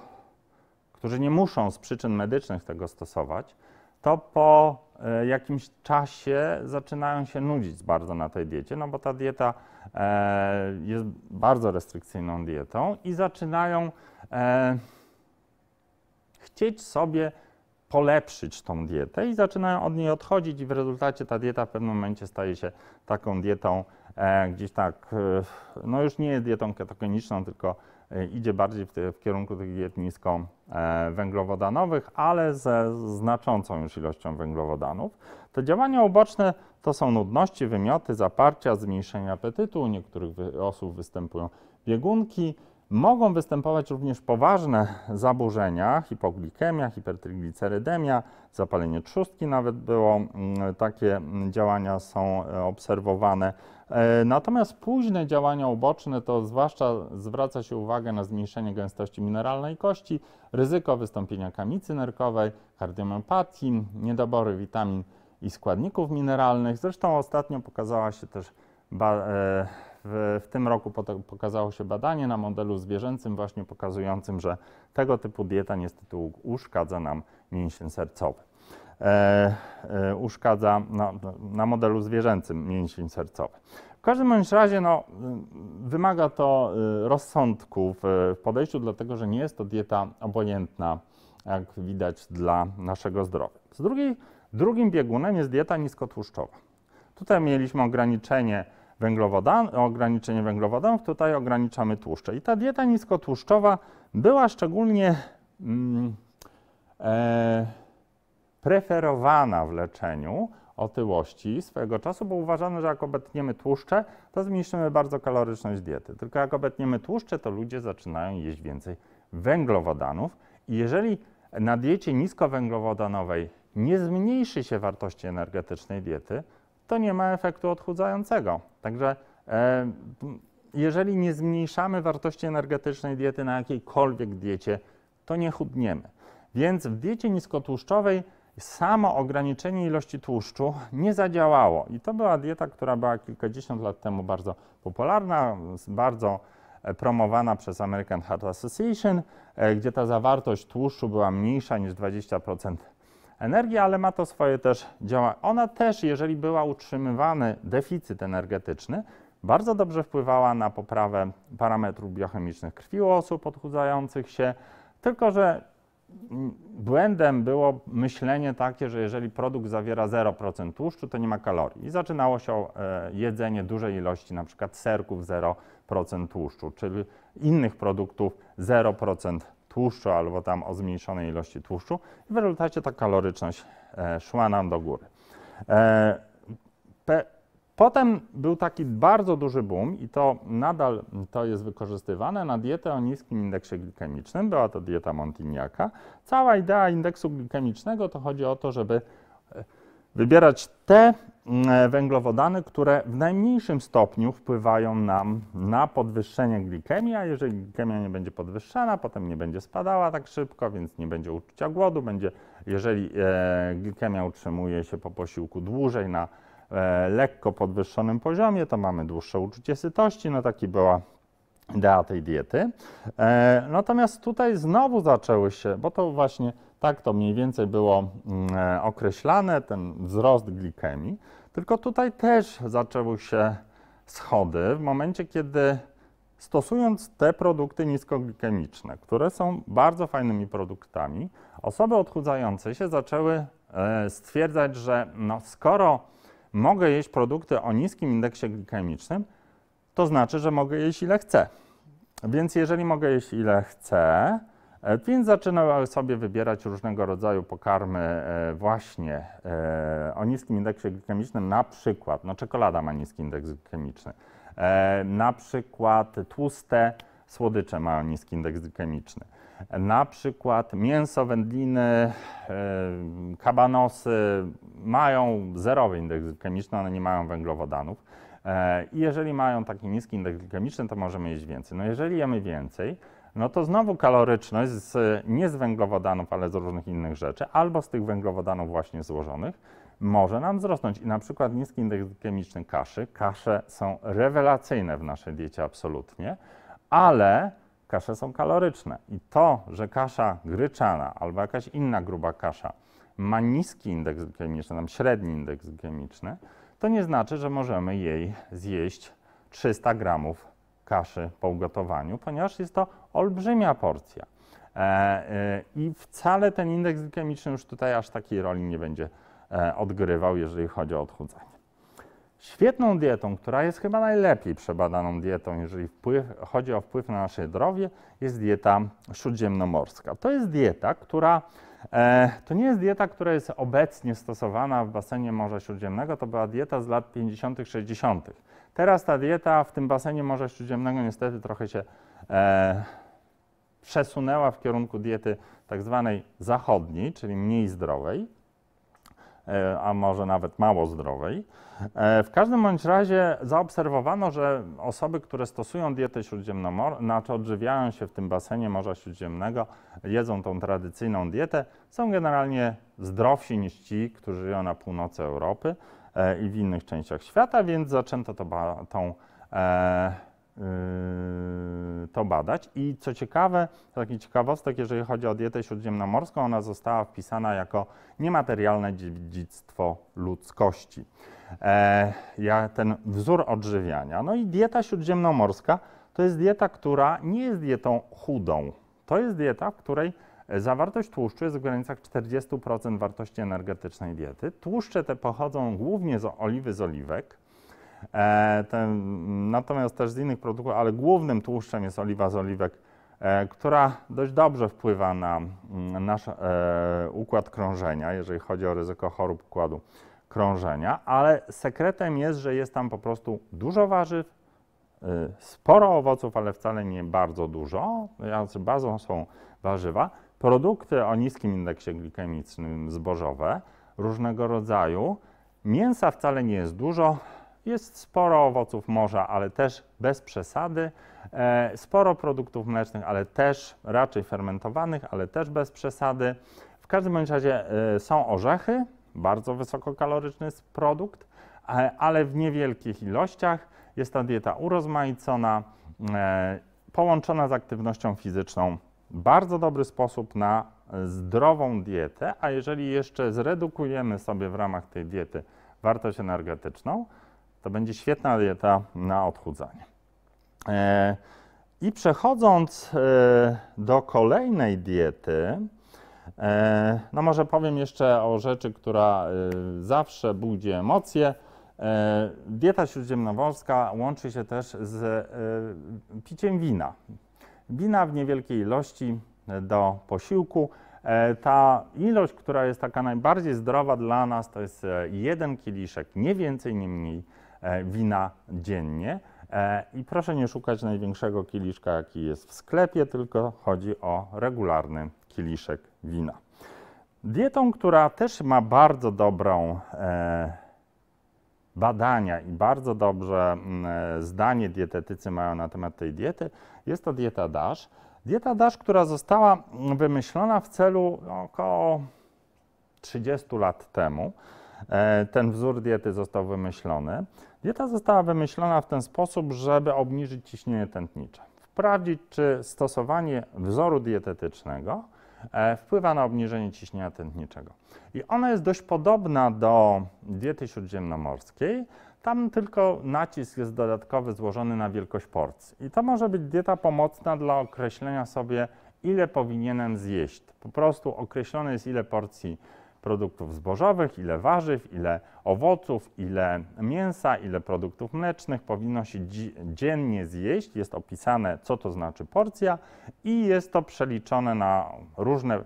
którzy nie muszą z przyczyn medycznych tego stosować, to po e, jakimś czasie zaczynają się nudzić bardzo na tej diecie, no bo ta dieta e, jest bardzo restrykcyjną dietą i zaczynają chcieć sobie polepszyć tą dietę i zaczynają od niej odchodzić i w rezultacie ta dieta w pewnym momencie staje się taką dietą E, gdzieś tak, e, no już nie jest dietą ketogeniczną, tylko e, idzie bardziej w, te, w kierunku tych diet niskowęglowodanowych, węglowodanowych, ale ze znaczącą już ilością węglowodanów. Te działania uboczne to są nudności, wymioty, zaparcia, zmniejszenie apetytu. U niektórych osób występują biegunki. Mogą występować również poważne zaburzenia, hipoglikemia, hipertriglicerydemia, zapalenie trzustki nawet było, mm, takie działania są e, obserwowane. E, natomiast późne działania uboczne to zwłaszcza zwraca się uwagę na zmniejszenie gęstości mineralnej kości, ryzyko wystąpienia kamicy nerkowej, kardiomyopatii, niedobory witamin i składników mineralnych. Zresztą ostatnio pokazała się też e, w, w tym roku pokazało się badanie na modelu zwierzęcym, właśnie pokazującym, że tego typu dieta niestety uszkadza nam mięsień sercowy. E, e, uszkadza no, na modelu zwierzęcym mięsień sercowy. W każdym bądź razie no, y, wymaga to y, rozsądku w podejściu, dlatego że nie jest to dieta obojętna, jak widać, dla naszego zdrowia. Z drugiej, drugim biegunem jest dieta niskotłuszczowa. Tutaj mieliśmy ograniczenie węglowodan, ograniczenie węglowodanów, tutaj ograniczamy tłuszcze. I ta dieta niskotłuszczowa była szczególnie mm, e, preferowana w leczeniu otyłości swojego czasu, bo uważano, że jak obetniemy tłuszcze, to zmniejszymy bardzo kaloryczność diety. Tylko jak obetniemy tłuszcze, to ludzie zaczynają jeść więcej węglowodanów i jeżeli na diecie niskowęglowodanowej nie zmniejszy się wartości energetycznej diety, to nie ma efektu odchudzającego. Także e, jeżeli nie zmniejszamy wartości energetycznej diety na jakiejkolwiek diecie, to nie chudniemy. Więc w diecie niskotłuszczowej samo ograniczenie ilości tłuszczu nie zadziałało. I to była dieta, która była kilkadziesiąt lat temu bardzo popularna, bardzo e, promowana przez American Heart Association, e, gdzie ta zawartość tłuszczu była mniejsza niż 20% energii, ale ma to swoje też działanie. Ona też, jeżeli była utrzymywany deficyt energetyczny, bardzo dobrze wpływała na poprawę parametrów biochemicznych krwi u osób odchudzających się, tylko że mm, błędem było myślenie takie, że jeżeli produkt zawiera 0% tłuszczu, to nie ma kalorii. I zaczynało się e, jedzenie dużej ilości na przykład serków 0% tłuszczu, czyli innych produktów 0% tłuszczu albo tam o zmniejszonej ilości tłuszczu i w rezultacie ta kaloryczność e, szła nam do góry. E, potem był taki bardzo duży boom i to nadal to jest wykorzystywane na dietę o niskim indeksie glikemicznym. Była to dieta Montignaca. Cała idea indeksu glikemicznego to chodzi o to, żeby e, wybierać te Mm, e, węglowodany, które w najmniejszym stopniu wpływają nam na podwyższenie glikemii, a jeżeli glikemia nie będzie podwyższana, potem nie będzie spadała tak szybko, więc nie będzie uczucia głodu, będzie, jeżeli e, glikemia utrzymuje się po posiłku dłużej na e, lekko podwyższonym poziomie, to mamy dłuższe uczucie sytości, no taki była idea tej diety. E, natomiast tutaj znowu zaczęły się, bo to właśnie tak to mniej więcej było mm, e, określane, ten wzrost glikemii. Tylko tutaj też zaczęły się schody w momencie, kiedy stosując te produkty niskoglikemiczne, które są bardzo fajnymi produktami, osoby odchudzające się zaczęły e, stwierdzać, że no, skoro mogę jeść produkty o niskim indeksie glikemicznym, to znaczy, że mogę jeść ile chcę. Więc jeżeli mogę jeść ile chcę, E, więc zaczynały sobie wybierać różnego rodzaju pokarmy e, właśnie e, o niskim indeksie glikemicznym, na przykład, no czekolada ma niski indeks glikemiczny, na przykład tłuste słodycze mają niski indeks glikemiczny, na przykład mięso, wędliny, kabanosy mają zerowy indeks glikemiczny, one nie mają węglowodanów. I jeżeli mają taki niski indeks glikemiczny, to możemy jeść więcej. No jeżeli jemy więcej, no to znowu kaloryczność z, nie z węglowodanów, ale z różnych innych rzeczy, albo z tych węglowodanów właśnie złożonych, może nam wzrosnąć. I na przykład niski indeks glikemiczny kaszy. Kasze są rewelacyjne w naszej diecie absolutnie, ale kasze są kaloryczne. I to, że kasza gryczana albo jakaś inna gruba kasza ma niski indeks glikemiczny, tam średni indeks glikemiczny, to nie znaczy, że możemy jej zjeść 300 gramów kaszy po ugotowaniu, ponieważ jest to olbrzymia porcja. E, e, I wcale ten indeks glikemiczny już tutaj aż takiej roli nie będzie e, odgrywał, jeżeli chodzi o odchudzanie. Świetną dietą, która jest chyba najlepiej przebadaną dietą, jeżeli wpływ, chodzi o wpływ na nasze zdrowie, jest dieta śródziemnomorska. To jest dieta, która to nie jest dieta, która jest obecnie stosowana w basenie Morza Śródziemnego, to była dieta z lat 50., 60 Teraz ta dieta w tym basenie Morza Śródziemnego niestety trochę się e, przesunęła w kierunku diety tak zwanej zachodniej, czyli mniej zdrowej, e, a może nawet mało zdrowej. E, w każdym bądź razie zaobserwowano, że osoby, które stosują dietę śródziemnomorską, znaczy odżywiają się w tym basenie Morza Śródziemnego, jedzą tą tradycyjną dietę, są generalnie zdrowsi niż ci, którzy żyją na północy Europy. E, i w innych częściach świata, więc zaczęto to, ba tą, e, y, to badać. I co ciekawe, taki ciekawostek, jeżeli chodzi o dietę śródziemnomorską, ona została wpisana jako niematerialne dziedzictwo ludzkości. E, ja, ten wzór odżywiania. No i dieta śródziemnomorska to jest dieta, która nie jest dietą chudą. To jest dieta, w której Zawartość tłuszczu jest w granicach 40% wartości energetycznej diety. Tłuszcze te pochodzą głównie z oliwy z oliwek, e, ten, natomiast też z innych produktów, ale głównym tłuszczem jest oliwa z oliwek, e, która dość dobrze wpływa na mm, nasz e, układ krążenia, jeżeli chodzi o ryzyko chorób układu krążenia, ale sekretem jest, że jest tam po prostu dużo warzyw, y, sporo owoców, ale wcale nie bardzo dużo. Bazą są warzywa produkty o niskim indeksie glikemicznym zbożowe, różnego rodzaju. Mięsa wcale nie jest dużo, jest sporo owoców morza, ale też bez przesady, e, sporo produktów mlecznych, ale też raczej fermentowanych, ale też bez przesady. W każdym razie e, są orzechy, bardzo wysokokaloryczny produkt, e, ale w niewielkich ilościach. Jest ta dieta urozmaicona, e, połączona z aktywnością fizyczną bardzo dobry sposób na zdrową dietę, a jeżeli jeszcze zredukujemy sobie w ramach tej diety wartość energetyczną, to będzie świetna dieta na odchudzanie. E, I przechodząc e, do kolejnej diety, e, no może powiem jeszcze o rzeczy, która zawsze budzi emocje. Dieta śródziemnomorska łączy się też z piciem wina. Wina w niewielkiej ilości e, do posiłku. E, ta ilość, która jest taka najbardziej zdrowa dla nas, to jest e, jeden kieliszek, nie więcej, nie mniej wina dziennie. I proszę nie szukać największego kieliszka, jaki jest w sklepie, tylko chodzi o regularny kieliszek wina. Dietą, która też ma bardzo dobrą badania i bardzo dobrze mm, e, zdanie dietetycy mają na temat tej diety, jest to dieta DASH. Dieta DASH, która została mm, wymyślona w celu około 30 lat temu. E, ten wzór diety został wymyślony. Dieta została wymyślona w ten sposób, żeby obniżyć ciśnienie tętnicze. Sprawdzić, czy stosowanie wzoru dietetycznego E, wpływa na obniżenie ciśnienia tętniczego. I ona jest dość podobna do diety śródziemnomorskiej, tam tylko nacisk jest dodatkowy złożony na wielkość porcji. I to może być dieta pomocna dla określenia sobie, ile powinienem zjeść. Po prostu określone jest, ile porcji produktów zbożowych, ile warzyw, ile owoców, ile mięsa, ile produktów mlecznych powinno się dziennie zjeść. Jest opisane, co to znaczy porcja, i jest to przeliczone na różne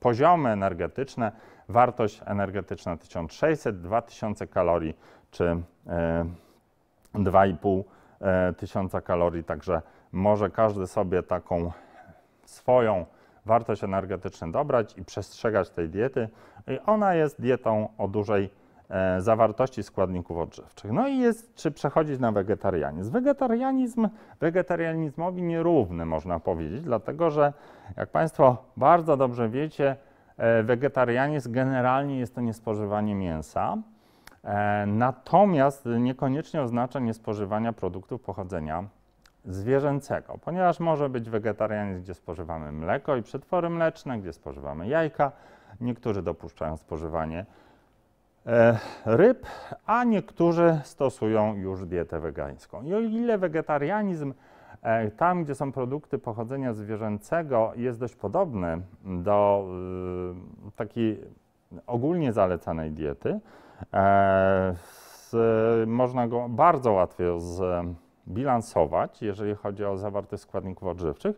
poziomy energetyczne. Wartość energetyczna 1600-2000 kalorii czy y, e, 2,5 e, tysiąca kalorii, także może każdy sobie taką swoją wartość energetyczną dobrać i przestrzegać tej diety. I ona jest dietą o dużej e, zawartości składników odżywczych. No i jest, czy przechodzić na wegetarianizm. Wegetarianizm wegetarianizmowi nierówny, można powiedzieć, dlatego że, jak Państwo bardzo dobrze wiecie, e, wegetarianizm generalnie jest to niespożywanie mięsa. E, natomiast niekoniecznie oznacza niespożywania produktów pochodzenia zwierzęcego, ponieważ może być wegetarianizm, gdzie spożywamy mleko i przetwory mleczne, gdzie spożywamy jajka. Niektórzy dopuszczają spożywanie e, ryb, a niektórzy stosują już dietę wegańską. I o ile wegetarianizm e, tam, gdzie są produkty pochodzenia zwierzęcego, jest dość podobny do e, takiej ogólnie zalecanej diety, e, z, można go bardzo łatwo z bilansować, jeżeli chodzi o zawartość składników odżywczych,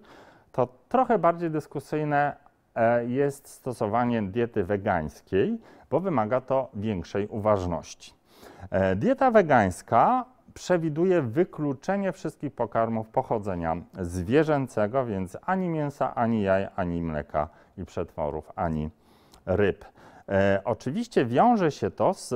to trochę bardziej dyskusyjne e, jest stosowanie diety wegańskiej, bo wymaga to większej uważności. E, dieta wegańska przewiduje wykluczenie wszystkich pokarmów pochodzenia zwierzęcego, więc ani mięsa, ani jaj, ani mleka i przetworów, ani ryb. E, oczywiście wiąże się to z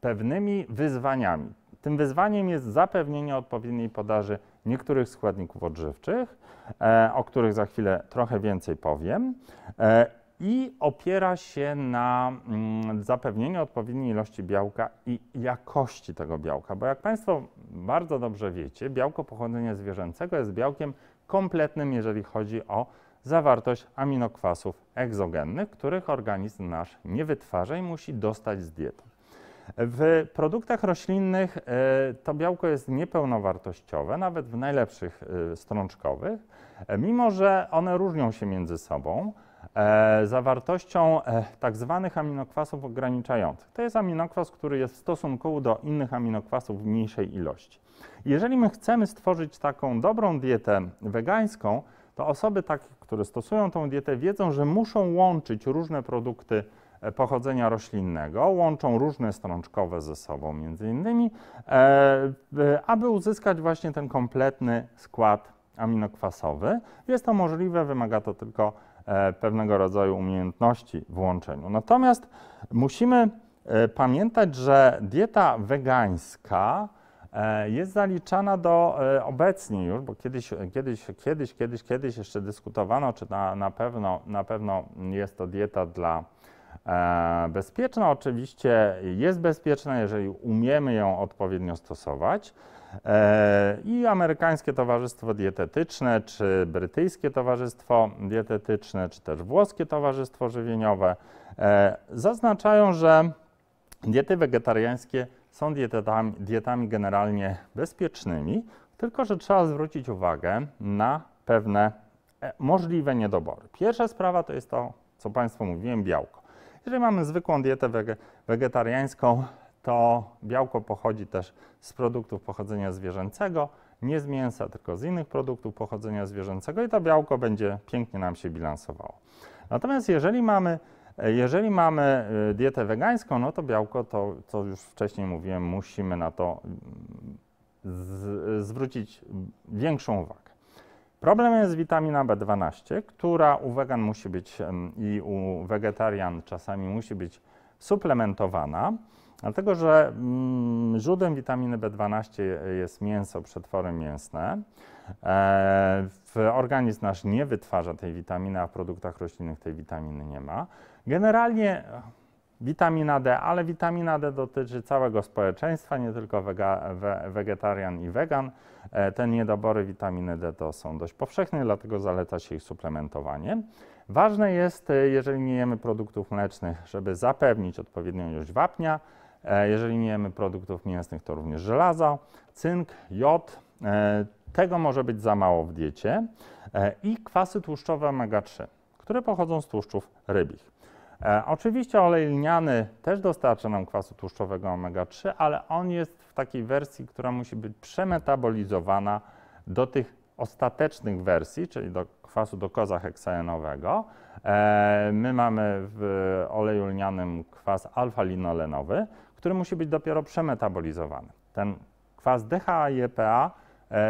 pewnymi wyzwaniami. Tym wyzwaniem jest zapewnienie odpowiedniej podaży niektórych składników odżywczych, e, o których za chwilę trochę więcej powiem. E, I opiera się na mm, zapewnieniu odpowiedniej ilości białka i jakości tego białka, bo jak Państwo bardzo dobrze wiecie, białko pochodzenia zwierzęcego jest białkiem kompletnym, jeżeli chodzi o zawartość aminokwasów egzogennych, których organizm nasz nie wytwarza i musi dostać z diety. W produktach roślinnych e, to białko jest niepełnowartościowe, nawet w najlepszych e, strączkowych, e, mimo że one różnią się między sobą zawartością tak zwanych aminokwasów ograniczających. To jest aminokwas, który jest w stosunku do innych aminokwasów w mniejszej ilości. Jeżeli my chcemy stworzyć taką dobrą dietę wegańską, to osoby takie, które stosują tą dietę, wiedzą, że muszą łączyć różne produkty E, pochodzenia roślinnego, łączą różne strączkowe ze sobą między innymi, e, aby uzyskać właśnie ten kompletny skład aminokwasowy. Jest to możliwe, wymaga to tylko e, pewnego rodzaju umiejętności w łączeniu. Natomiast musimy pamiętać, że dieta wegańska jest zaliczana do obecnie już, bo kiedyś, kiedyś, kiedyś, kiedyś, kiedyś jeszcze dyskutowano, czy na, na, pewno, na pewno jest to dieta dla E, bezpieczna. Oczywiście jest bezpieczna, jeżeli umiemy ją odpowiednio stosować. E, I amerykańskie towarzystwo dietetyczne, czy brytyjskie towarzystwo dietetyczne, czy też włoskie towarzystwo żywieniowe e, zaznaczają, że diety wegetariańskie są dietetami, dietami generalnie bezpiecznymi, tylko że trzeba zwrócić uwagę na pewne możliwe niedobory. Pierwsza sprawa to jest to, co Państwu mówiłem, białko. Jeżeli mamy zwykłą dietę wege wegetariańską, to białko pochodzi też z produktów pochodzenia zwierzęcego, nie z mięsa, tylko z innych produktów pochodzenia zwierzęcego i to białko będzie pięknie nam się bilansowało. Natomiast jeżeli mamy, jeżeli mamy y, dietę wegańską, no to białko, to co już wcześniej mówiłem, musimy na to mm, zwrócić większą uwagę. Problem jest witamina B12, która u wegan musi być i u wegetarian czasami musi być suplementowana, dlatego że mm, źródłem witaminy B12 jest mięso, przetwory mięsne. E, w organizm nasz nie wytwarza tej witaminy, a w produktach roślinnych tej witaminy nie ma. Generalnie Witamina D, ale witamina D dotyczy całego społeczeństwa, nie tylko wega, we, wegetarian i wegan. E, te niedobory witaminy D to są dość powszechne, dlatego zaleca się ich suplementowanie. Ważne jest, e, jeżeli nie jemy produktów mlecznych, żeby zapewnić odpowiednią ilość wapnia. E, jeżeli nie jemy produktów mięsnych, to również żelaza, cynk, jod. Tego może być za mało w diecie. I kwasy tłuszczowe omega-3, które pochodzą z tłuszczów rybich. E, oczywiście olej lniany też dostarcza nam kwasu tłuszczowego omega-3, ale on jest w takiej wersji, która musi być przemetabolizowana do tych ostatecznych wersji, czyli do kwasu dokoza heksajenowego. E, my mamy w oleju lnianym kwas alfa-linolenowy, który musi być dopiero przemetabolizowany. Ten kwas DHA i EPA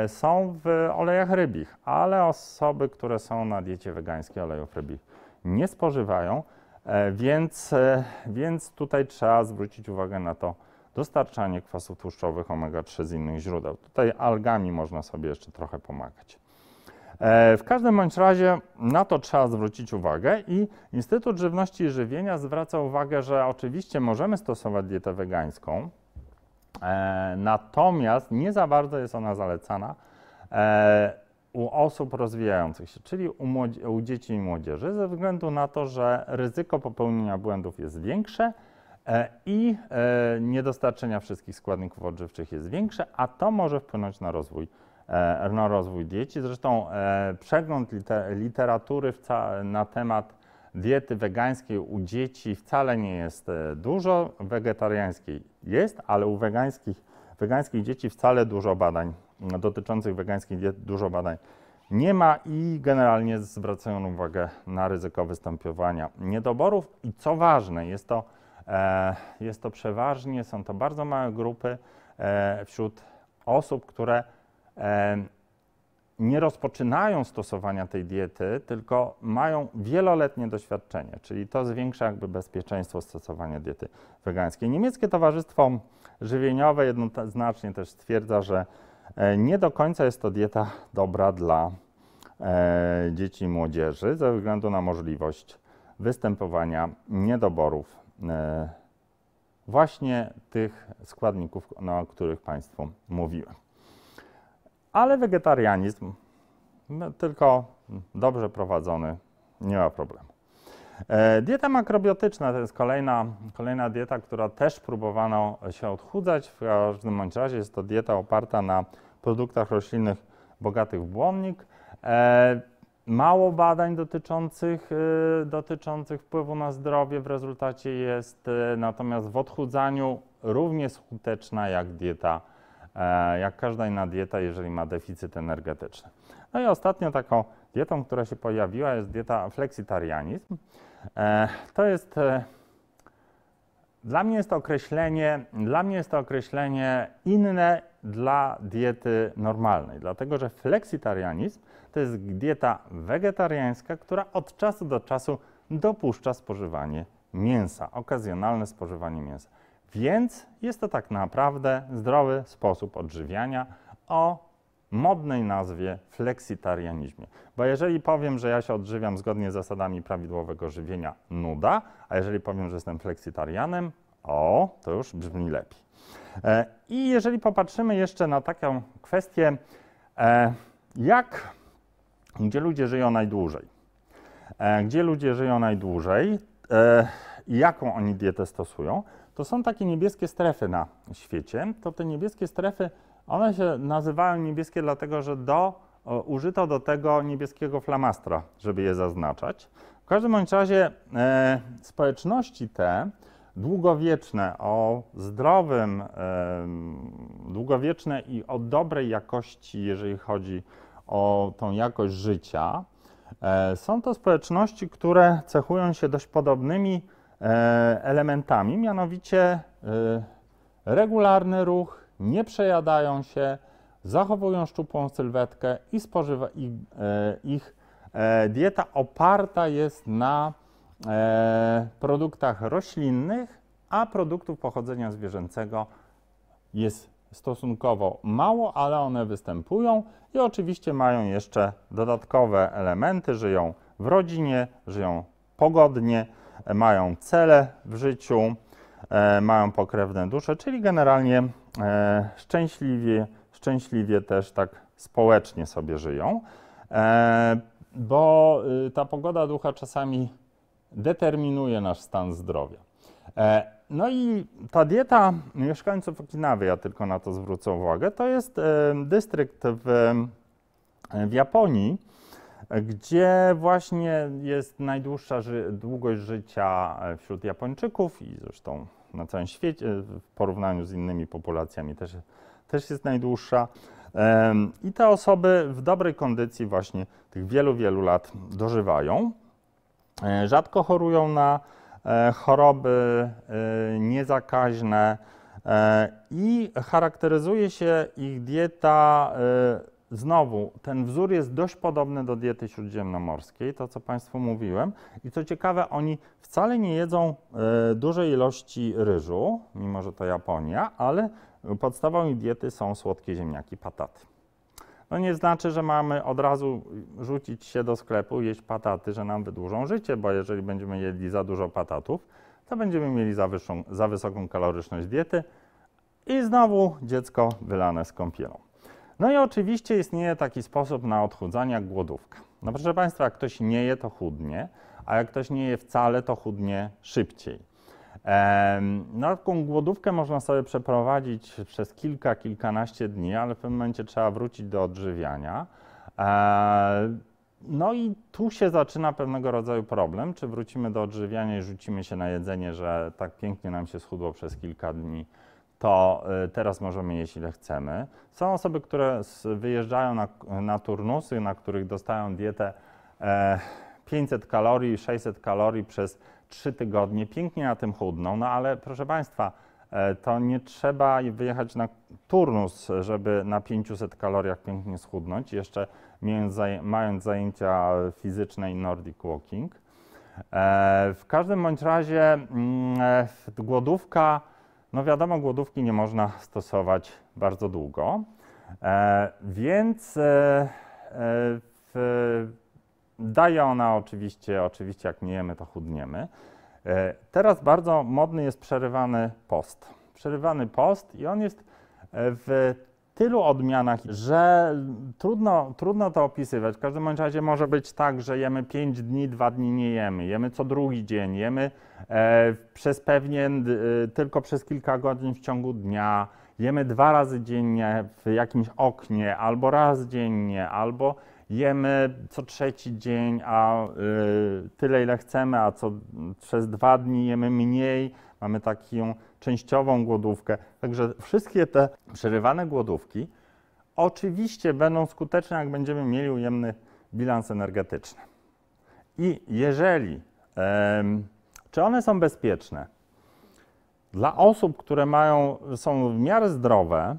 są w olejach rybich, ale osoby, które są na diecie wegańskiej olejów rybich nie spożywają, E, więc, e, więc tutaj trzeba zwrócić uwagę na to dostarczanie kwasów tłuszczowych omega-3 z innych źródeł. Tutaj algami można sobie jeszcze trochę pomagać. E, w każdym bądź razie na to trzeba zwrócić uwagę i Instytut Żywności i Żywienia zwraca uwagę, że oczywiście możemy stosować dietę wegańską, natomiast nie za bardzo jest ona zalecana u osób rozwijających się, czyli u, u, dzieci i młodzieży, ze względu na to, że ryzyko popełnienia błędów jest większe e, i e, niedostarczenia wszystkich składników odżywczych jest większe, a to może wpłynąć na rozwój, e, na rozwój dzieci. Zresztą e, przegląd liter, literatury na temat diety wegańskiej u dzieci wcale nie jest e, dużo, wegetariańskiej jest, ale u wegańskich, wegańskich dzieci wcale dużo badań dotyczących wegańskiej diety, dużo badań nie ma i generalnie zwracają uwagę na ryzyko występowania niedoborów. I co ważne, jest to, e, jest to przeważnie, są to bardzo małe grupy e, wśród osób, które e, nie rozpoczynają stosowania tej diety, tylko mają wieloletnie doświadczenie, czyli to zwiększa jakby bezpieczeństwo stosowania diety wegańskiej. Niemieckie Towarzystwo Żywieniowe jednoznacznie też stwierdza, że E, nie do końca jest to dieta dobra dla e, dzieci i młodzieży ze względu na możliwość występowania niedoborów e, właśnie tych składników, no, o których Państwu mówiłem. Ale wegetarianizm, no, tylko dobrze prowadzony, nie ma problemu. E, dieta makrobiotyczna to jest kolejna, kolejna dieta, która też próbowano się odchudzać. W każdym bądź razie jest to dieta oparta na produktach roślinnych bogatych w błonnik. E, mało badań dotyczących, e, dotyczących wpływu na zdrowie w rezultacie jest natomiast w odchudzaniu równie skuteczna jak dieta, jak każda inna dieta, jeżeli ma deficyt energetyczny. No i ostatnio taką dietą, która się pojawiła, jest dieta flexitarianizm. E, to jest e, dla mnie jest to określenie, dla mnie jest to określenie inne dla diety normalnej, dlatego że flexitarianizm to jest dieta wegetariańska, która od czasu do czasu dopuszcza spożywanie mięsa, okazjonalne spożywanie mięsa. Więc jest to tak naprawdę zdrowy sposób odżywiania o modnej nazwie fleksitarianizmie. Bo jeżeli powiem, że ja się odżywiam zgodnie z zasadami prawidłowego żywienia, nuda, a jeżeli powiem, że jestem fleksitarianem, o, to już brzmi lepiej. E, I jeżeli popatrzymy jeszcze na taką kwestię, e, jak, gdzie ludzie żyją najdłużej, e, gdzie ludzie żyją najdłużej e, i jaką oni dietę stosują, to są takie niebieskie strefy na świecie. To te niebieskie strefy one się nazywają niebieskie dlatego, że do, o, użyto do tego niebieskiego flamastra, żeby je zaznaczać. W każdym bądź razie e, społeczności te długowieczne, o zdrowym, e, długowieczne i o dobrej jakości, jeżeli chodzi o tą jakość życia, e, są to społeczności, które cechują się dość podobnymi e, elementami, mianowicie e, regularny ruch, nie przejadają się, zachowują szczupłą sylwetkę i spożywa ich, e, ich e, dieta oparta jest na e, produktach roślinnych, a produktów pochodzenia zwierzęcego jest stosunkowo mało, ale one występują i oczywiście mają jeszcze dodatkowe elementy, żyją w rodzinie, żyją pogodnie, mają cele w życiu, E, mają pokrewne dusze, czyli generalnie e, szczęśliwie, szczęśliwie też tak społecznie sobie żyją, e, bo y, ta pogoda ducha czasami determinuje nasz stan zdrowia. No i ta dieta mieszkańców Okinawy, ja tylko na to zwrócę uwagę, to jest dystrykt w, w Japonii, gdzie właśnie jest najdłuższa ży długość życia e, wśród Japończyków i zresztą na całym świecie, w porównaniu z innymi populacjami też, też jest najdłuższa. I te osoby w dobrej kondycji właśnie tych wielu, wielu lat dożywają. E, rzadko chorują na e, choroby niezakaźne i charakteryzuje się ich dieta Znowu, ten wzór jest dość podobny do diety śródziemnomorskiej, to co Państwu mówiłem. I co ciekawe, oni wcale nie jedzą y, dużej ilości ryżu, mimo że to Japonia, ale podstawą ich diety są słodkie ziemniaki, pataty. No nie znaczy, że mamy od razu rzucić się do sklepu jeść pataty, że nam wydłużą życie, bo jeżeli będziemy jedli za dużo patatów, to będziemy mieli za, wyższą, za wysoką kaloryczność diety i znowu dziecko wylane z kąpielą. No i oczywiście istnieje taki sposób na odchudzanie jak głodówka. No proszę Państwa, jak ktoś nie je, to chudnie, a jak ktoś nie je wcale, to chudnie szybciej. No, taką głodówkę można sobie przeprowadzić przez kilka, kilkanaście dni, ale w pewnym momencie trzeba wrócić do odżywiania. E, no i tu się zaczyna pewnego rodzaju problem, czy wrócimy do odżywiania i rzucimy się na jedzenie, że tak pięknie nam się schudło przez kilka dni, to y, teraz możemy jeść ile chcemy. Są osoby, które wyjeżdżają na, na turnusy, na których dostają dietę 500 e, kalorii, 600 kalorii przez 3 tygodnie, pięknie na tym chudną, no ale proszę Państwa, e, to nie trzeba wyjechać na turnus, żeby na 500 kaloriach pięknie schudnąć, jeszcze mając zajęcia fizyczne i nordic walking. E, w każdym bądź razie mm, głodówka no wiadomo, głodówki nie można stosować bardzo długo, e, więc e, e, daje ona oczywiście, oczywiście jak nie jemy, to chudniemy. Teraz bardzo modny jest przerywany post. Przerywany post i on jest w tylu odmianach, że trudno, trudno to opisywać. W każdym razie może być tak, że jemy 5 dni, 2 dni nie jemy, jemy co drugi dzień, jemy e, przez pewnie e, tylko przez kilka godzin w ciągu dnia, jemy dwa razy dziennie w jakimś oknie, albo raz dziennie, albo jemy co trzeci dzień, a y, tyle ile chcemy, a co przez dwa dni jemy mniej. Mamy taką częściową głodówkę. Także wszystkie te przerywane głodówki oczywiście będą skuteczne, jak będziemy mieli ujemny bilans energetyczny. I jeżeli, czy one są bezpieczne? Dla osób, które mają, są w miarę zdrowe,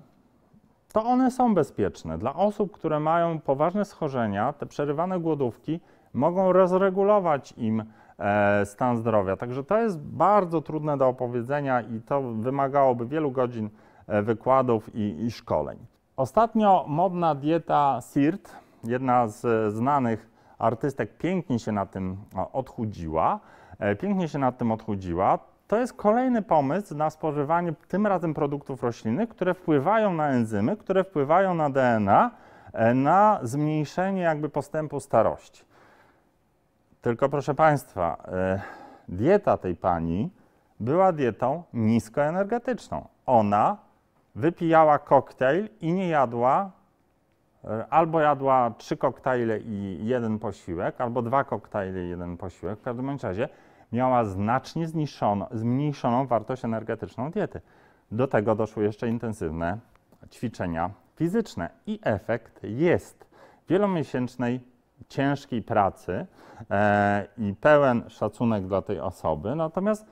to one są bezpieczne. Dla osób, które mają poważne schorzenia, te przerywane głodówki mogą rozregulować im E, stan zdrowia. Także to jest bardzo trudne do opowiedzenia i to wymagałoby wielu godzin e, wykładów i, i szkoleń. Ostatnio modna dieta SIRT, jedna z e, znanych artystek pięknie się na tym odchudziła. Pięknie się nad tym odchudziła. To jest kolejny pomysł na spożywanie tym razem produktów roślinnych, które wpływają na enzymy, które wpływają na DNA, na zmniejszenie jakby postępu starości. Tylko proszę Państwa, e, dieta tej pani była dietą niskoenergetyczną. Ona wypijała koktajl i nie jadła, e, albo jadła trzy koktajle i jeden posiłek, albo dwa koktajle i jeden posiłek. W każdym razie miała znacznie zmniejszoną wartość energetyczną diety. Do tego doszły jeszcze intensywne ćwiczenia fizyczne i efekt jest wielomiesięcznej ciężkiej pracy e, i pełen szacunek dla tej osoby. Natomiast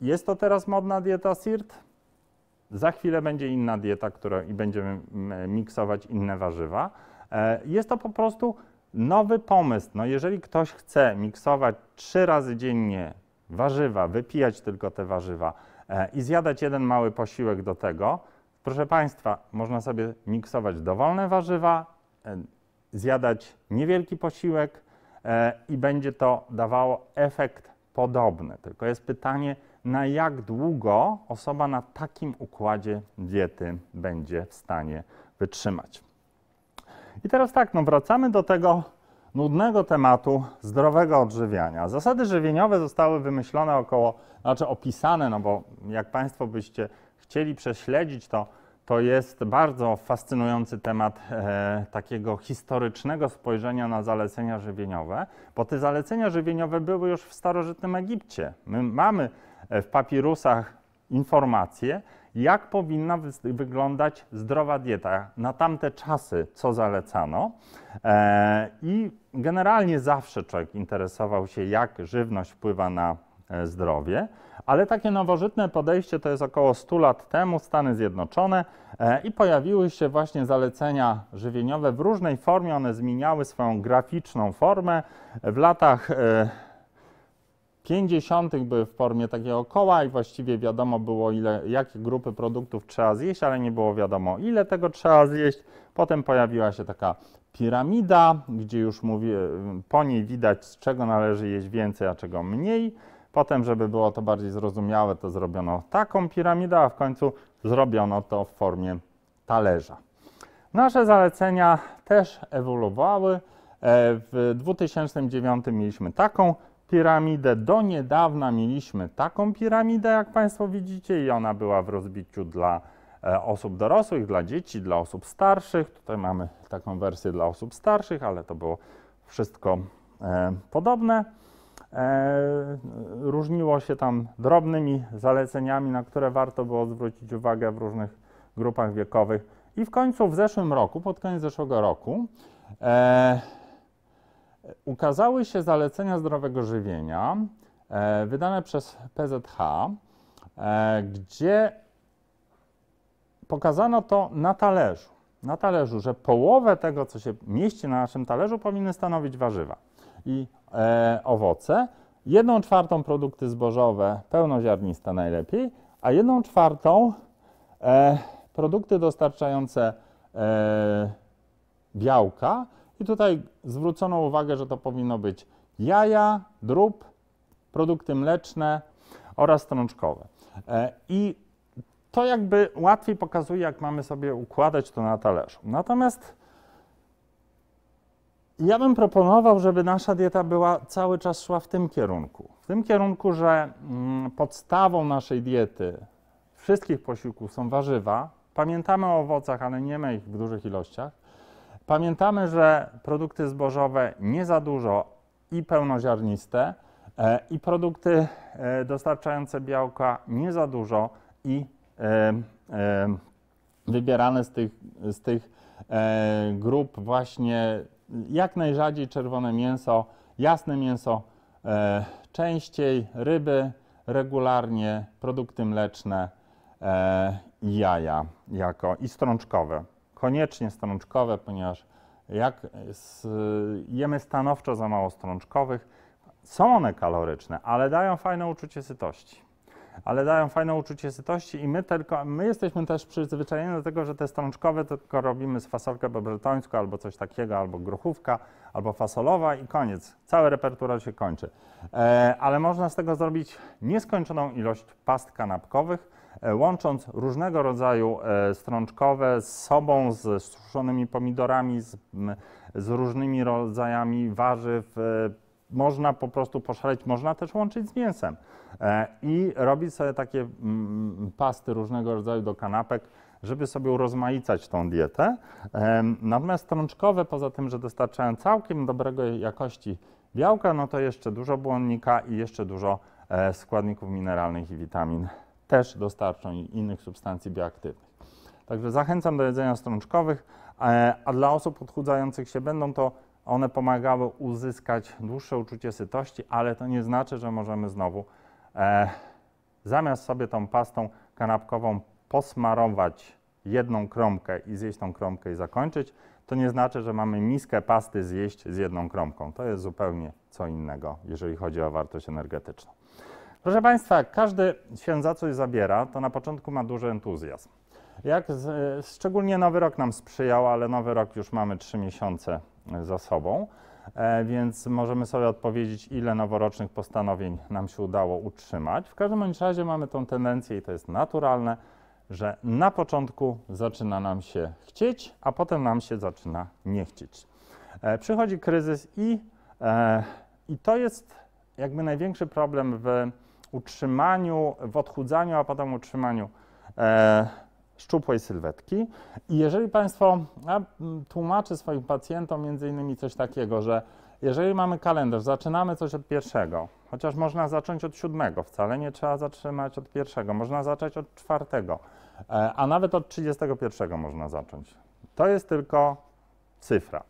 jest to teraz modna dieta SIRT. Za chwilę będzie inna dieta, która i będziemy miksować inne warzywa. E, jest to po prostu nowy pomysł. No jeżeli ktoś chce miksować trzy razy dziennie warzywa, wypijać tylko te warzywa e, i zjadać jeden mały posiłek do tego, proszę Państwa, można sobie miksować dowolne warzywa, e, zjadać niewielki posiłek e, i będzie to dawało efekt podobny. Tylko jest pytanie, na jak długo osoba na takim układzie diety będzie w stanie wytrzymać. I teraz tak, no wracamy do tego nudnego tematu zdrowego odżywiania. Zasady żywieniowe zostały wymyślone około, znaczy opisane, no bo jak Państwo byście chcieli prześledzić to to jest bardzo fascynujący temat e, takiego historycznego spojrzenia na zalecenia żywieniowe, bo te zalecenia żywieniowe były już w starożytnym Egipcie. My mamy e, w papirusach informacje, jak powinna wyglądać zdrowa dieta na tamte czasy, co zalecano. E, I generalnie zawsze człowiek interesował się, jak żywność wpływa na E, zdrowie. Ale takie nowożytne podejście to jest około 100 lat temu Stany Zjednoczone e, i pojawiły się właśnie zalecenia żywieniowe w różnej formie. One zmieniały swoją graficzną formę. W latach 50. E, były w formie takiego koła i właściwie wiadomo było, ile, jakie grupy produktów trzeba zjeść, ale nie było wiadomo, ile tego trzeba zjeść. Potem pojawiła się taka piramida, gdzie już mówię, po niej widać, z czego należy jeść więcej, a czego mniej. Potem, żeby było to bardziej zrozumiałe, to zrobiono taką piramidę, a w końcu zrobiono to w formie talerza. Nasze zalecenia też ewoluowały. E, w 2009 mieliśmy taką piramidę, do niedawna mieliśmy taką piramidę, jak Państwo widzicie, i ona była w rozbiciu dla e, osób dorosłych, dla dzieci, dla osób starszych. Tutaj mamy taką wersję dla osób starszych, ale to było wszystko e, podobne. E, różniło się tam drobnymi zaleceniami, na które warto było zwrócić uwagę w różnych grupach wiekowych. I w końcu w zeszłym roku, pod koniec zeszłego roku, e, ukazały się zalecenia zdrowego żywienia e, wydane przez PZH, e, gdzie pokazano to na talerzu. Na talerzu, że połowę tego, co się mieści na naszym talerzu, powinny stanowić warzywa i e, owoce. Jedną czwartą produkty zbożowe, pełnoziarniste najlepiej, a jedną czwartą e, produkty dostarczające e, białka. I tutaj zwrócono uwagę, że to powinno być jaja, drób, produkty mleczne oraz strączkowe. E, I to jakby łatwiej pokazuje, jak mamy sobie układać to na talerzu. Natomiast ja bym proponował, żeby nasza dieta była cały czas szła w tym kierunku. W tym kierunku, że mm, podstawą naszej diety wszystkich posiłków są warzywa. Pamiętamy o owocach, ale nie ma ich w dużych ilościach. Pamiętamy, że produkty zbożowe nie za dużo i pełnoziarniste, e, i produkty e, dostarczające białka nie za dużo i e, wybierane z tych, z tych grup właśnie jak najrzadziej czerwone mięso, jasne mięso e, częściej, ryby regularnie, produkty mleczne e, i jaja jako i strączkowe. Koniecznie strączkowe, ponieważ jak z, jemy stanowczo za mało strączkowych, są one kaloryczne, ale dają fajne uczucie sytości ale dają fajne uczucie sytości i my tylko, my jesteśmy też przyzwyczajeni do tego, że te strączkowe tylko robimy z fasolkę bobretońską albo coś takiego, albo gruchówka, albo fasolowa i koniec. Cały repertuar się kończy. E, ale można z tego zrobić nieskończoną ilość past kanapkowych, e, łącząc różnego rodzaju e, strączkowe z sobą, z suszonymi pomidorami, z, m, z różnymi rodzajami warzyw, e, można po prostu poszaleć, można też łączyć z mięsem e, i robić sobie takie mm, mm, pasty różnego rodzaju do kanapek, żeby sobie urozmaicać tą dietę. E, natomiast strączkowe, poza tym, że dostarczają całkiem dobrego jakości białka, no to jeszcze dużo błonnika i jeszcze dużo e, składników mineralnych i witamin też dostarczą innych substancji bioaktywnych. Także zachęcam do jedzenia strączkowych, a dla osób odchudzających się będą to one pomagały uzyskać dłuższe uczucie sytości, ale to nie znaczy, że możemy znowu e, zamiast sobie tą pastą kanapkową posmarować jedną kromkę i zjeść tą kromkę i zakończyć, to nie znaczy, że mamy miskę pasty zjeść z jedną kromką. To jest zupełnie co innego, jeżeli chodzi o wartość energetyczną. Proszę Państwa, każdy się za coś zabiera, to na początku ma duży entuzjazm. Jak z, e, szczególnie nowy rok nam sprzyjał, ale nowy rok już mamy trzy miesiące za sobą. E, więc możemy sobie odpowiedzieć, ile noworocznych postanowień nam się udało utrzymać. W każdym razie mamy tą tendencję i to jest naturalne, że na początku zaczyna nam się chcieć, a potem nam się zaczyna nie chcieć. E, przychodzi kryzys i, e, i to jest jakby największy problem w utrzymaniu, w odchudzaniu, a potem utrzymaniu szczupłej sylwetki. I jeżeli Państwo, ja tłumaczę swoim pacjentom między innymi coś takiego, że jeżeli mamy kalendarz, zaczynamy coś od pierwszego, chociaż można zacząć od siódmego, wcale nie trzeba zatrzymać od pierwszego, można zacząć od czwartego, e, a nawet od 31 można zacząć. To jest tylko cyfra.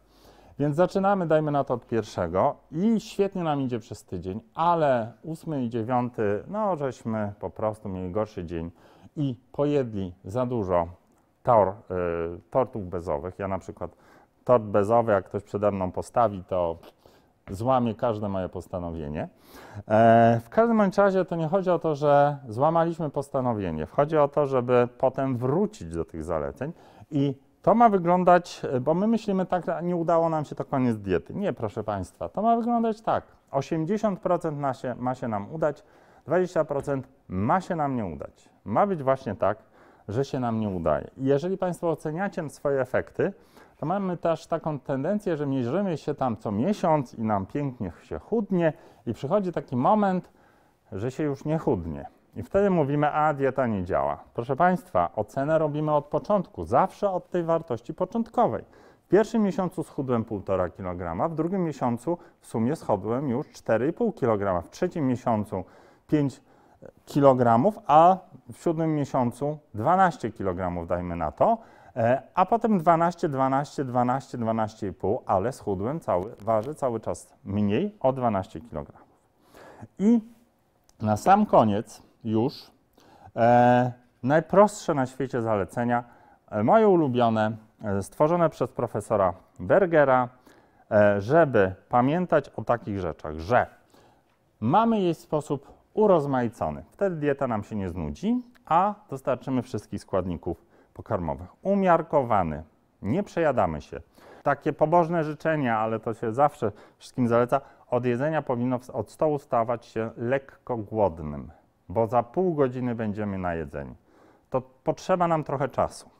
Więc zaczynamy, dajmy na to od pierwszego i świetnie nam idzie przez tydzień, ale ósmy i dziewiąty, no żeśmy po prostu mieli gorszy dzień i pojedli za dużo tor, y, tortów bezowych, ja na przykład tort bezowy, jak ktoś przede mną postawi, to złamie każde moje postanowienie. E, w każdym razie to nie chodzi o to, że złamaliśmy postanowienie. Chodzi o to, żeby potem wrócić do tych zaleceń i to ma wyglądać, e, bo my myślimy tak, nie udało nam się, to koniec diety. Nie, proszę Państwa, to ma wyglądać tak. 80% ma się, ma się nam udać, 20% ma się nam nie udać. Ma być właśnie tak, że się nam nie udaje. I jeżeli Państwo oceniacie swoje efekty, to mamy też taką tendencję, że mierzymy się tam co miesiąc i nam pięknie się chudnie, i przychodzi taki moment, że się już nie chudnie. I wtedy mówimy, a dieta nie działa. Proszę Państwa, ocenę robimy od początku, zawsze od tej wartości początkowej. W pierwszym miesiącu schudłem 1,5 kg, w drugim miesiącu w sumie schudłem już 4,5 kg, w trzecim miesiącu 5 kg, a w siódmym miesiącu 12 kg, dajmy na to, e, a potem 12, 12, 12, 12,5, ale schudłem, cały, waży cały czas mniej o 12 kg. I na sam koniec już e, najprostsze na świecie zalecenia, e, moje ulubione, e, stworzone przez profesora Bergera, żeby pamiętać o takich rzeczach, że mamy jej sposób urozmaicony. Wtedy dieta nam się nie znudzi, a dostarczymy wszystkich składników pokarmowych. Umiarkowany, nie przejadamy się. Takie pobożne życzenia, ale to się zawsze wszystkim zaleca, od jedzenia powinno od stołu stawać się lekko głodnym, bo za pół godziny będziemy na jedzeniu. To potrzeba nam trochę czasu.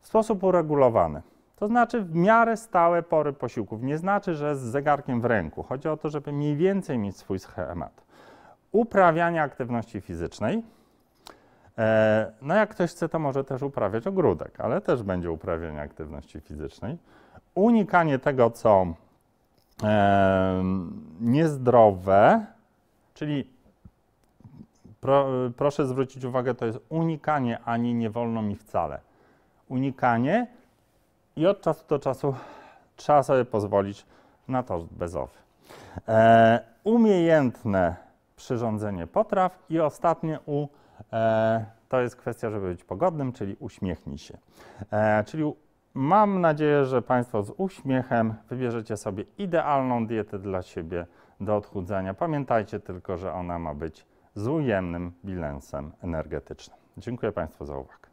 W sposób uregulowany. To znaczy w miarę stałe pory posiłków. Nie znaczy, że z zegarkiem w ręku. Chodzi o to, żeby mniej więcej mieć swój schemat uprawiania aktywności fizycznej. E, no jak ktoś chce, to może też uprawiać ogródek, ale też będzie uprawianie aktywności fizycznej. Unikanie tego, co e, niezdrowe, czyli pro, proszę zwrócić uwagę, to jest unikanie, ani nie wolno mi wcale. Unikanie i od czasu do czasu trzeba sobie pozwolić na to bezowy. E, umiejętne przyrządzenie potraw i ostatnie u e, to jest kwestia, żeby być pogodnym, czyli uśmiechnij się. E, czyli mam nadzieję, że Państwo z uśmiechem wybierzecie sobie idealną dietę dla siebie do odchudzania. Pamiętajcie tylko, że ona ma być z ujemnym bilansem energetycznym. Dziękuję Państwu za uwagę.